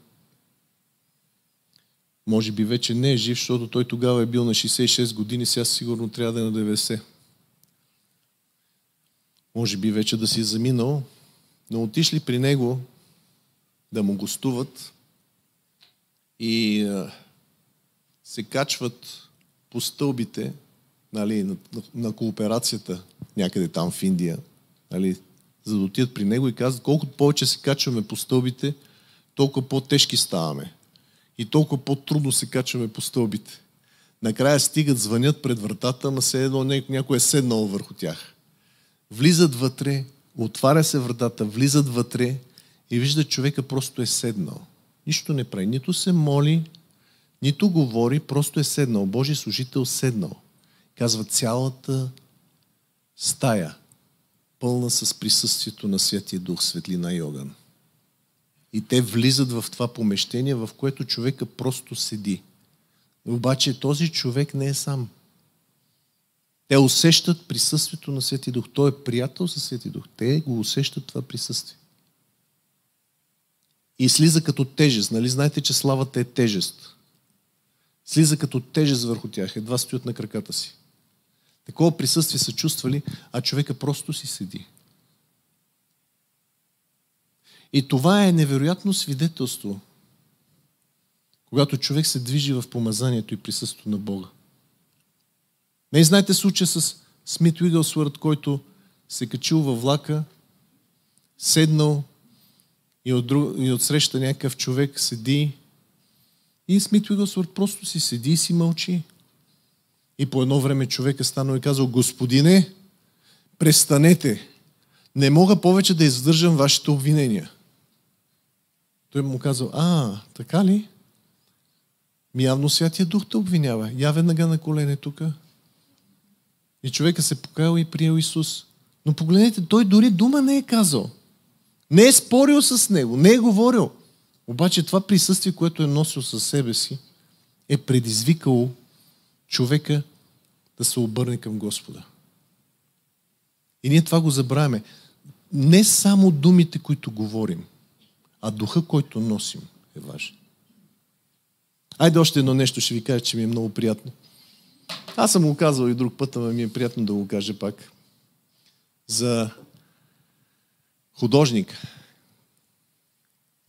може би вече не е жив, защото той тогава е бил на 66 години, сега сигурно трябва да е на 90. Може би вече да си е заминал, но отишли при него да му гостуват и се качват по стълбите нали, на, на, на кооперацията някъде там в Индия, нали, за да отидат при него и казват, колкото повече се качваме по стълбите, толкова по-тежки ставаме. И толкова по-трудно се качваме по стълбите. Накрая стигат, звънят пред вратата, ама се едно някой е седнал върху тях. Влизат вътре, отваря се вратата, влизат вътре и виждат човека просто е седнал. Нищо не прави. Нито се моли, нито говори, просто е седнал. Божи служител седнал казва цялата стая, пълна с присъствието на Святия Дух, светлина и огън. И те влизат в това помещение, в което човека просто седи. Обаче този човек не е сам. Те усещат присъствието на Свети Дух. Той е приятел със Свети Дух. Те го усещат това присъствие. И слиза като тежест. Нали знаете, че славата е тежест? Слиза като тежест върху тях. Едва стоят на краката си. Такова присъствие са чувствали, а човека просто си седи. И това е невероятно свидетелство, когато човек се движи в помазанието и присъствието на Бога. Не знаете случая с Смит Уигълсвърт, който се качил във влака, седнал и, от друг, и отсреща някакъв човек, седи. И Смит Уигълсвърт просто си седи и си мълчи. И по едно време човек е станал и казал, Господине, престанете, не мога повече да издържам вашите обвинения. Той му казал, а, така ли? Ми явно Святия Дух те обвинява. Я веднага на колене тук. И човека се покаял и приел Исус. Но погледнете, той дори дума не е казал. Не е спорил с него, не е говорил. Обаче това присъствие, което е носил със себе си, е предизвикало човека да се обърне към Господа. И ние това го забравяме. Не само думите, които говорим, а духа, който носим е важен. Айде още едно нещо ще ви кажа, че ми е много приятно. Аз съм го казвал и друг път, ама ми е приятно да го кажа пак. За художник.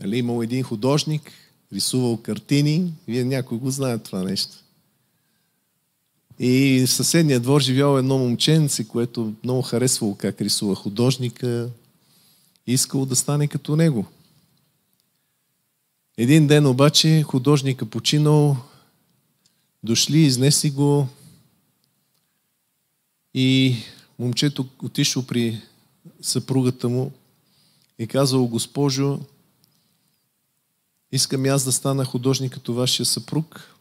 Нали, имал един художник, рисувал картини. Вие някой го знаят това нещо. И в съседния двор живял едно момченце, което много харесвало как рисува художника. Искало да стане като него. Един ден обаче художника починал, дошли, изнеси го и момчето отишло при съпругата му и казал, госпожо, искам аз да стана художник като вашия съпруг,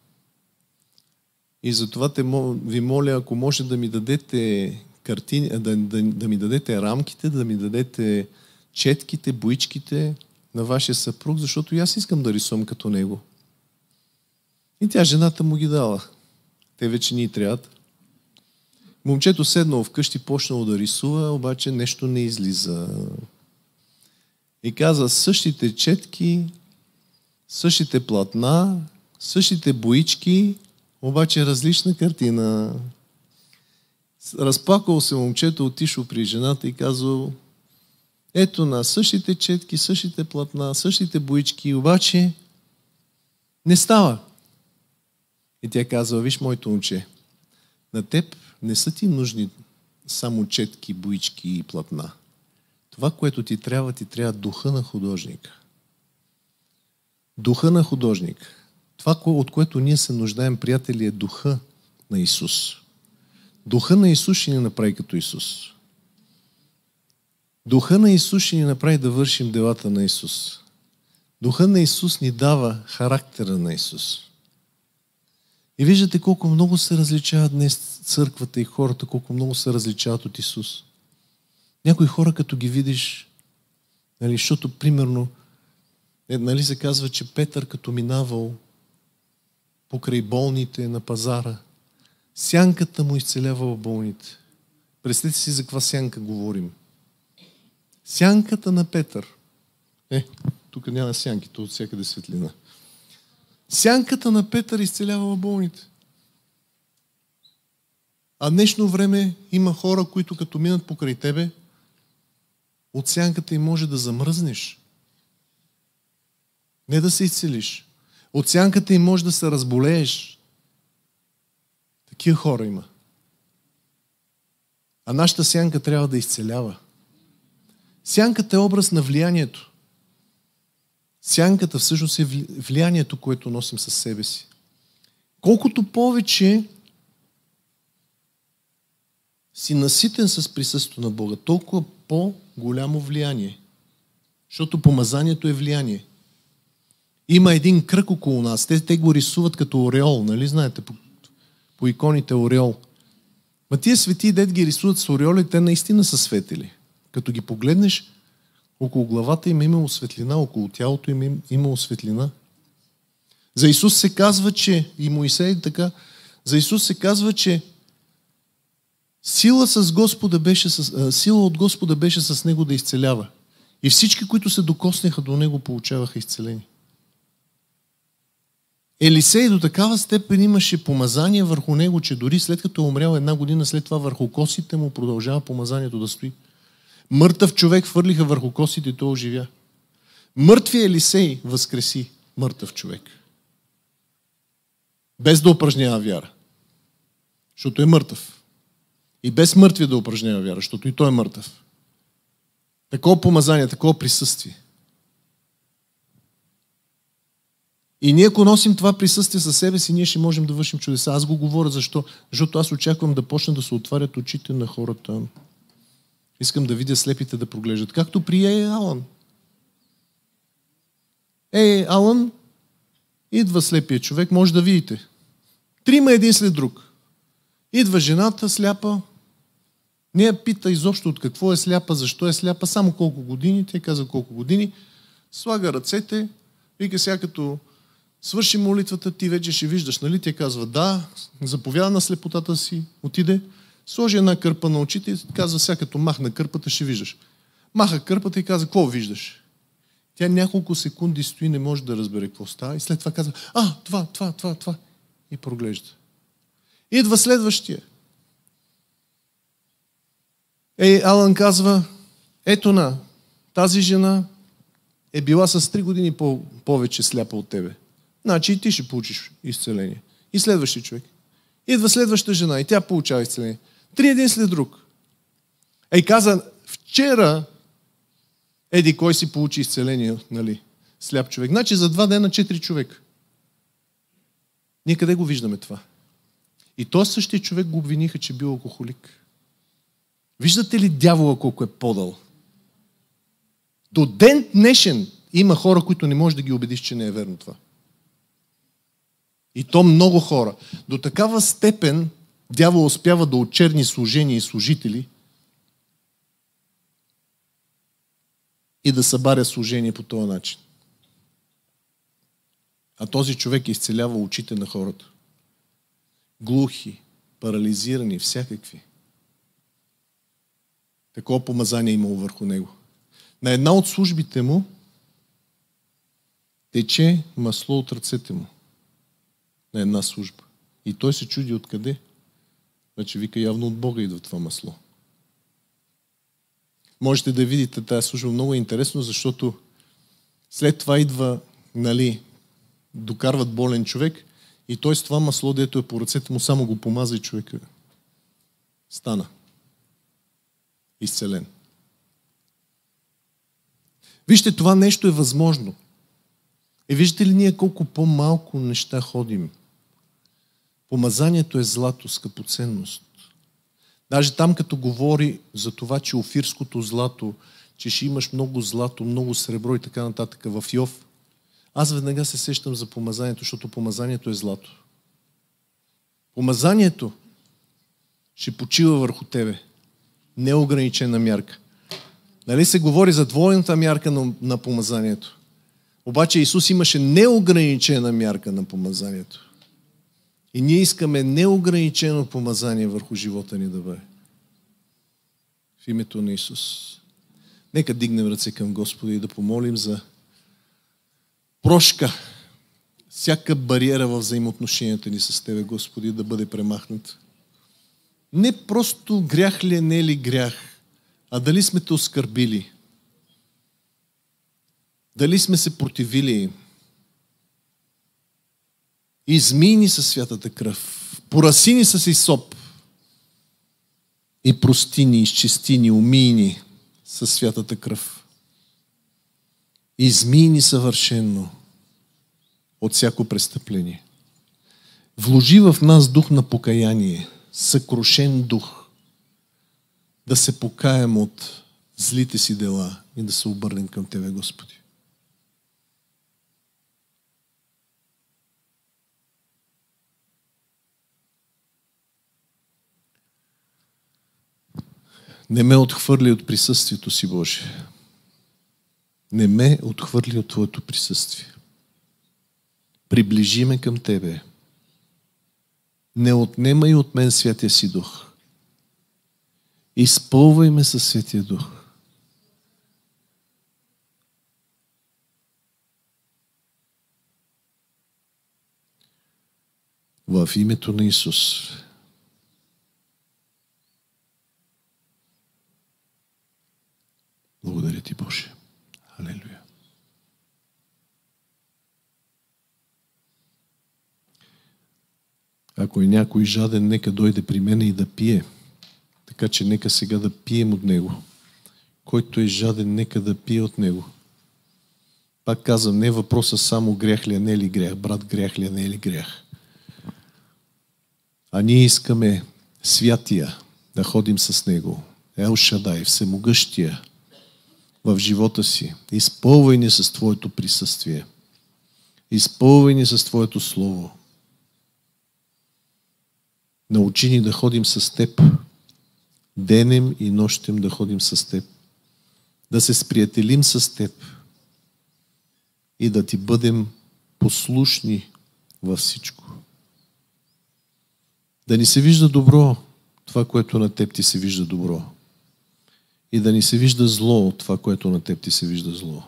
и затова те, ви моля, ако може да ми дадете картини, да, да, да ми дадете рамките, да ми дадете четките, боичките на вашия съпруг, защото и аз искам да рисувам като него. И тя жената му ги дала. Те вече ни трябват. Момчето седнало вкъщи, почнало да рисува, обаче нещо не излиза. И каза, същите четки, същите платна, същите боички, обаче различна картина. Разплакал се момчето, отишло при жената и казал, ето на същите четки, същите платна, същите боички, обаче не става. И тя казва, виж моето момче, на теб не са ти нужни само четки, боички и платна. Това, което ти трябва, ти трябва духа на художника. Духа на художника. Това, от което ние се нуждаем, приятели, е духа на Исус. Духа на Исус ще ни направи като Исус. Духа на Исус ще ни направи да вършим делата на Исус. Духа на Исус ни дава характера на Исус. И виждате колко много се различават днес църквата и хората, колко много се различават от Исус. Някои хора, като ги видиш, нали, защото примерно, е, нали се казва, че Петър като минавал покрай болните на пазара. Сянката му изцелява в болните. Представете си за каква сянка говорим. Сянката на Петър. Е, тук няма сянки, то от всякъде е светлина. Сянката на Петър изцелява в болните. А днешно време има хора, които като минат покрай тебе, от сянката им може да замръзнеш. Не да се изцелиш. От сянката им може да се разболееш. Такива хора има. А нашата сянка трябва да изцелява. Сянката е образ на влиянието. Сянката всъщност е влиянието, което носим със себе си. Колкото повече си наситен с присъствието на Бога, толкова по-голямо влияние. Защото помазанието е влияние. Има един кръг около нас. Те, те го рисуват като ореол, нали знаете? По, по иконите ореол. Ма тия свети, дед ги рисуват с ореоли, те наистина са светили. Като ги погледнеш, около главата им е имало светлина, около тялото им е имало светлина. За Исус се казва, че и Моисей така, за Исус се казва, че сила, с Господа беше с, сила от Господа беше с него да изцелява. И всички, които се докоснеха до него, получаваха изцеление. Елисей до такава степен имаше помазание върху него, че дори след като е умрял една година след това върху косите му продължава помазанието да стои. Мъртъв човек хвърлиха върху косите, и той оживя. Мъртвия Елисей възкреси мъртъв човек. Без да упражнява вяра. Защото е мъртъв. И без мъртвия да упражнява вяра, защото и той е мъртъв. Такова помазание, такова присъствие. И ние, ако носим това присъствие със себе си, ние ще можем да вършим чудеса. Аз го говоря защо. Защото аз очаквам да почне да се отварят очите на хората. Искам да видя слепите да проглеждат. Както при Ей Алан. Ей Алан, идва слепия човек, може да видите. Трима един след друг. Идва жената, сляпа. нея пита изобщо от какво е сляпа, защо е сляпа, само колко години. Те каза колко години. Слага ръцете, вика сега като свърши молитвата, ти вече ще виждаш, нали? Те казва, да, заповяда на слепотата си, отиде, сложи една кърпа на очите и казва, сега като махна кърпата, ще виждаш. Маха кърпата и каза, какво виждаш? Тя няколко секунди стои, не може да разбере какво става и след това казва, а, това, това, това, това. И проглежда. Идва следващия. Ей, Алан казва, ето на, тази жена е била с 3 години по- повече сляпа от тебе. Значи и ти ще получиш изцеление. И следващия човек. Идва следваща жена и тя получава изцеление. Три един след друг. Ей, каза, вчера еди кой си получи изцеление, нали? Сляп човек. Значи за два дена четири човек. Ние къде го виждаме това? И то същия човек го обвиниха, че бил алкохолик. Виждате ли дявола колко е подал? До ден днешен има хора, които не може да ги убедиш, че не е верно това. И то много хора. До такава степен дявол успява да очерни служения и служители и да събаря служение по този начин. А този човек изцелява очите на хората. Глухи, парализирани, всякакви. Такова помазание е имало върху него. На една от службите му тече масло от ръцете му на една служба. И той се чуди откъде. Вече значи, вика, явно от Бога идва това масло. Можете да видите тази служба. Много е интересно, защото след това идва, нали, докарват болен човек и той с това масло, дето е по ръцете му, само го помаза и човека стана. Изцелен. Вижте, това нещо е възможно. Е, виждате ли ние колко по-малко неща ходим? Помазанието е злато, скъпоценност. Даже там, като говори за това, че офирското злато, че ще имаш много злато, много сребро и така нататък в Йов, аз веднага се сещам за помазанието, защото помазанието е злато. Помазанието ще почива върху тебе. Неограничена мярка. Нали се говори за двойната мярка на, на помазанието? Обаче Исус имаше неограничена мярка на помазанието. И ние искаме неограничено помазание върху живота ни да бъде. В името на Исус. Нека дигнем ръце към Господа и да помолим за прошка. Всяка бариера в взаимоотношенията ни с Тебе, Господи, да бъде премахната. Не просто грях ли е, не е ли грях, а дали сме те оскърбили. Дали сме се противили им измини със святата кръв, порасини с Исоп, и простини, изчистини, умийни със святата кръв. Измини съвършенно от всяко престъпление. Вложи в нас дух на покаяние, съкрушен дух, да се покаем от злите си дела и да се обърнем към Тебе, Господи. Не ме отхвърли от присъствието си, Боже. Не ме отхвърли от Твоето присъствие. Приближи ме към Тебе. Не отнемай от мен Святия си Дух. Изпълвай ме със Святия Дух. В името на Исус. Благодаря ти, Боже. Алелуя. Ако е някой жаден, нека дойде при мене и да пие. Така че нека сега да пием от него. Който е жаден, нека да пие от него. Пак казвам, не е въпроса само грях ли, а е, не е ли грях, брат грях ли, а е, не е ли грях. А ние искаме святия да ходим с него. Ел Шадай, всемогъщия, в живота си. Изпълвай ни с Твоето присъствие. Изпълвай ни с Твоето Слово. Научи ни да ходим с Теб. Денем и нощем да ходим с Теб. Да се сприятелим с Теб. И да Ти бъдем послушни във всичко. Да ни се вижда добро това, което на Теб ти се вижда добро и да ни се вижда зло от това, което на теб ти се вижда зло.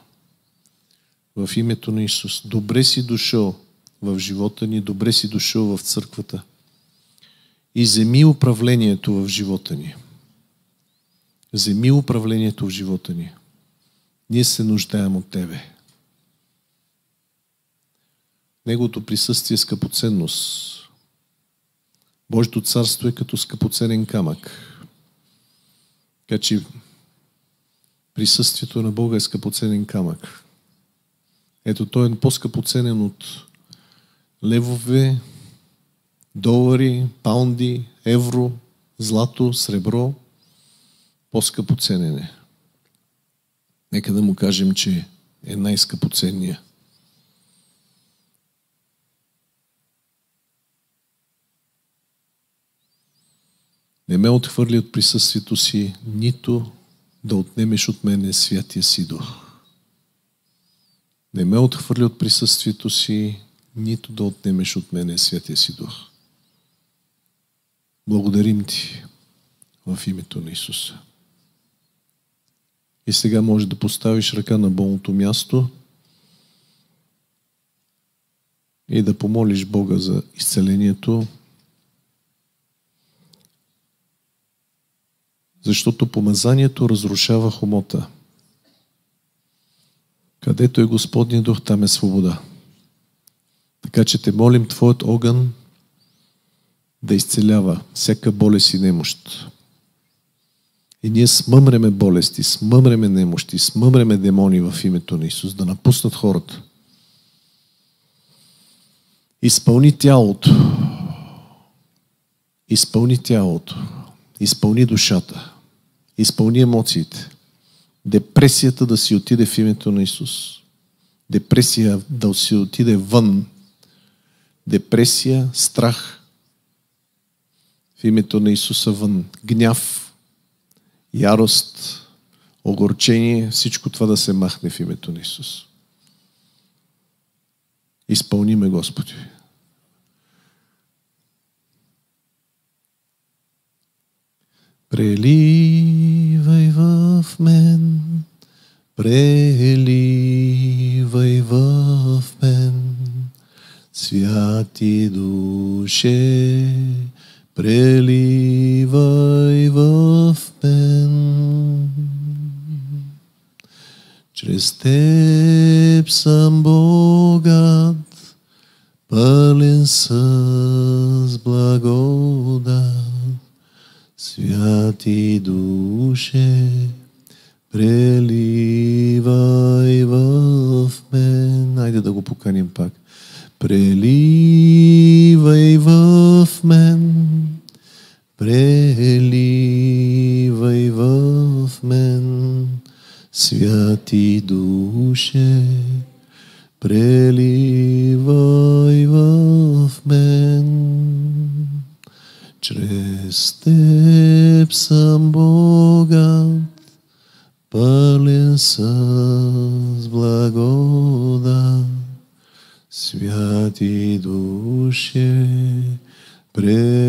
В името на Исус. Добре си дошъл в живота ни, добре си дошъл в църквата. И земи управлението в живота ни. Земи управлението в живота ни. Ние се нуждаем от Тебе. Неговото присъствие е скъпоценност. Божието царство е като скъпоценен камък. Така че присъствието на Бога е скъпоценен камък. Ето, той е по-скъпоценен от левове, долари, паунди, евро, злато, сребро. По-скъпоценен е. Нека да му кажем, че е най-скъпоценния. Не ме отхвърли от присъствието си нито да отнемеш от мене Святия си Дух. Не ме отхвърли от присъствието си, нито да отнемеш от мене Святия си Дух. Благодарим ти в името на Исуса. И сега може да поставиш ръка на болното място и да помолиш Бога за изцелението, защото помазанието разрушава хомота. Където е Господния дух, там е свобода. Така че те молим Твоят огън да изцелява всяка болест и немощ. И ние смъмреме болести, смъмреме немощи, смъмреме демони в името на Исус, да напуснат хората. Изпълни тялото. Изпълни тялото. Изпълни душата. Изпълни емоциите. Депресията да си отиде в името на Исус. Депресия да си отиде вън. Депресия, страх в името на Исуса вън. Гняв, ярост, огорчение, всичко това да се махне в името на Исус. Изпълни ме, Господи. Преливай в мен, преливай в мен, святи душе, преливай в мен. Чрез теб съм богат, пълен с благо. Святи душе, преливай в мен. Айде да го поканим пак. Преливай в мен, преливай в мен, святи душе, преливай в мен, чрез теб. сердцем Бога по с благода, святые души пред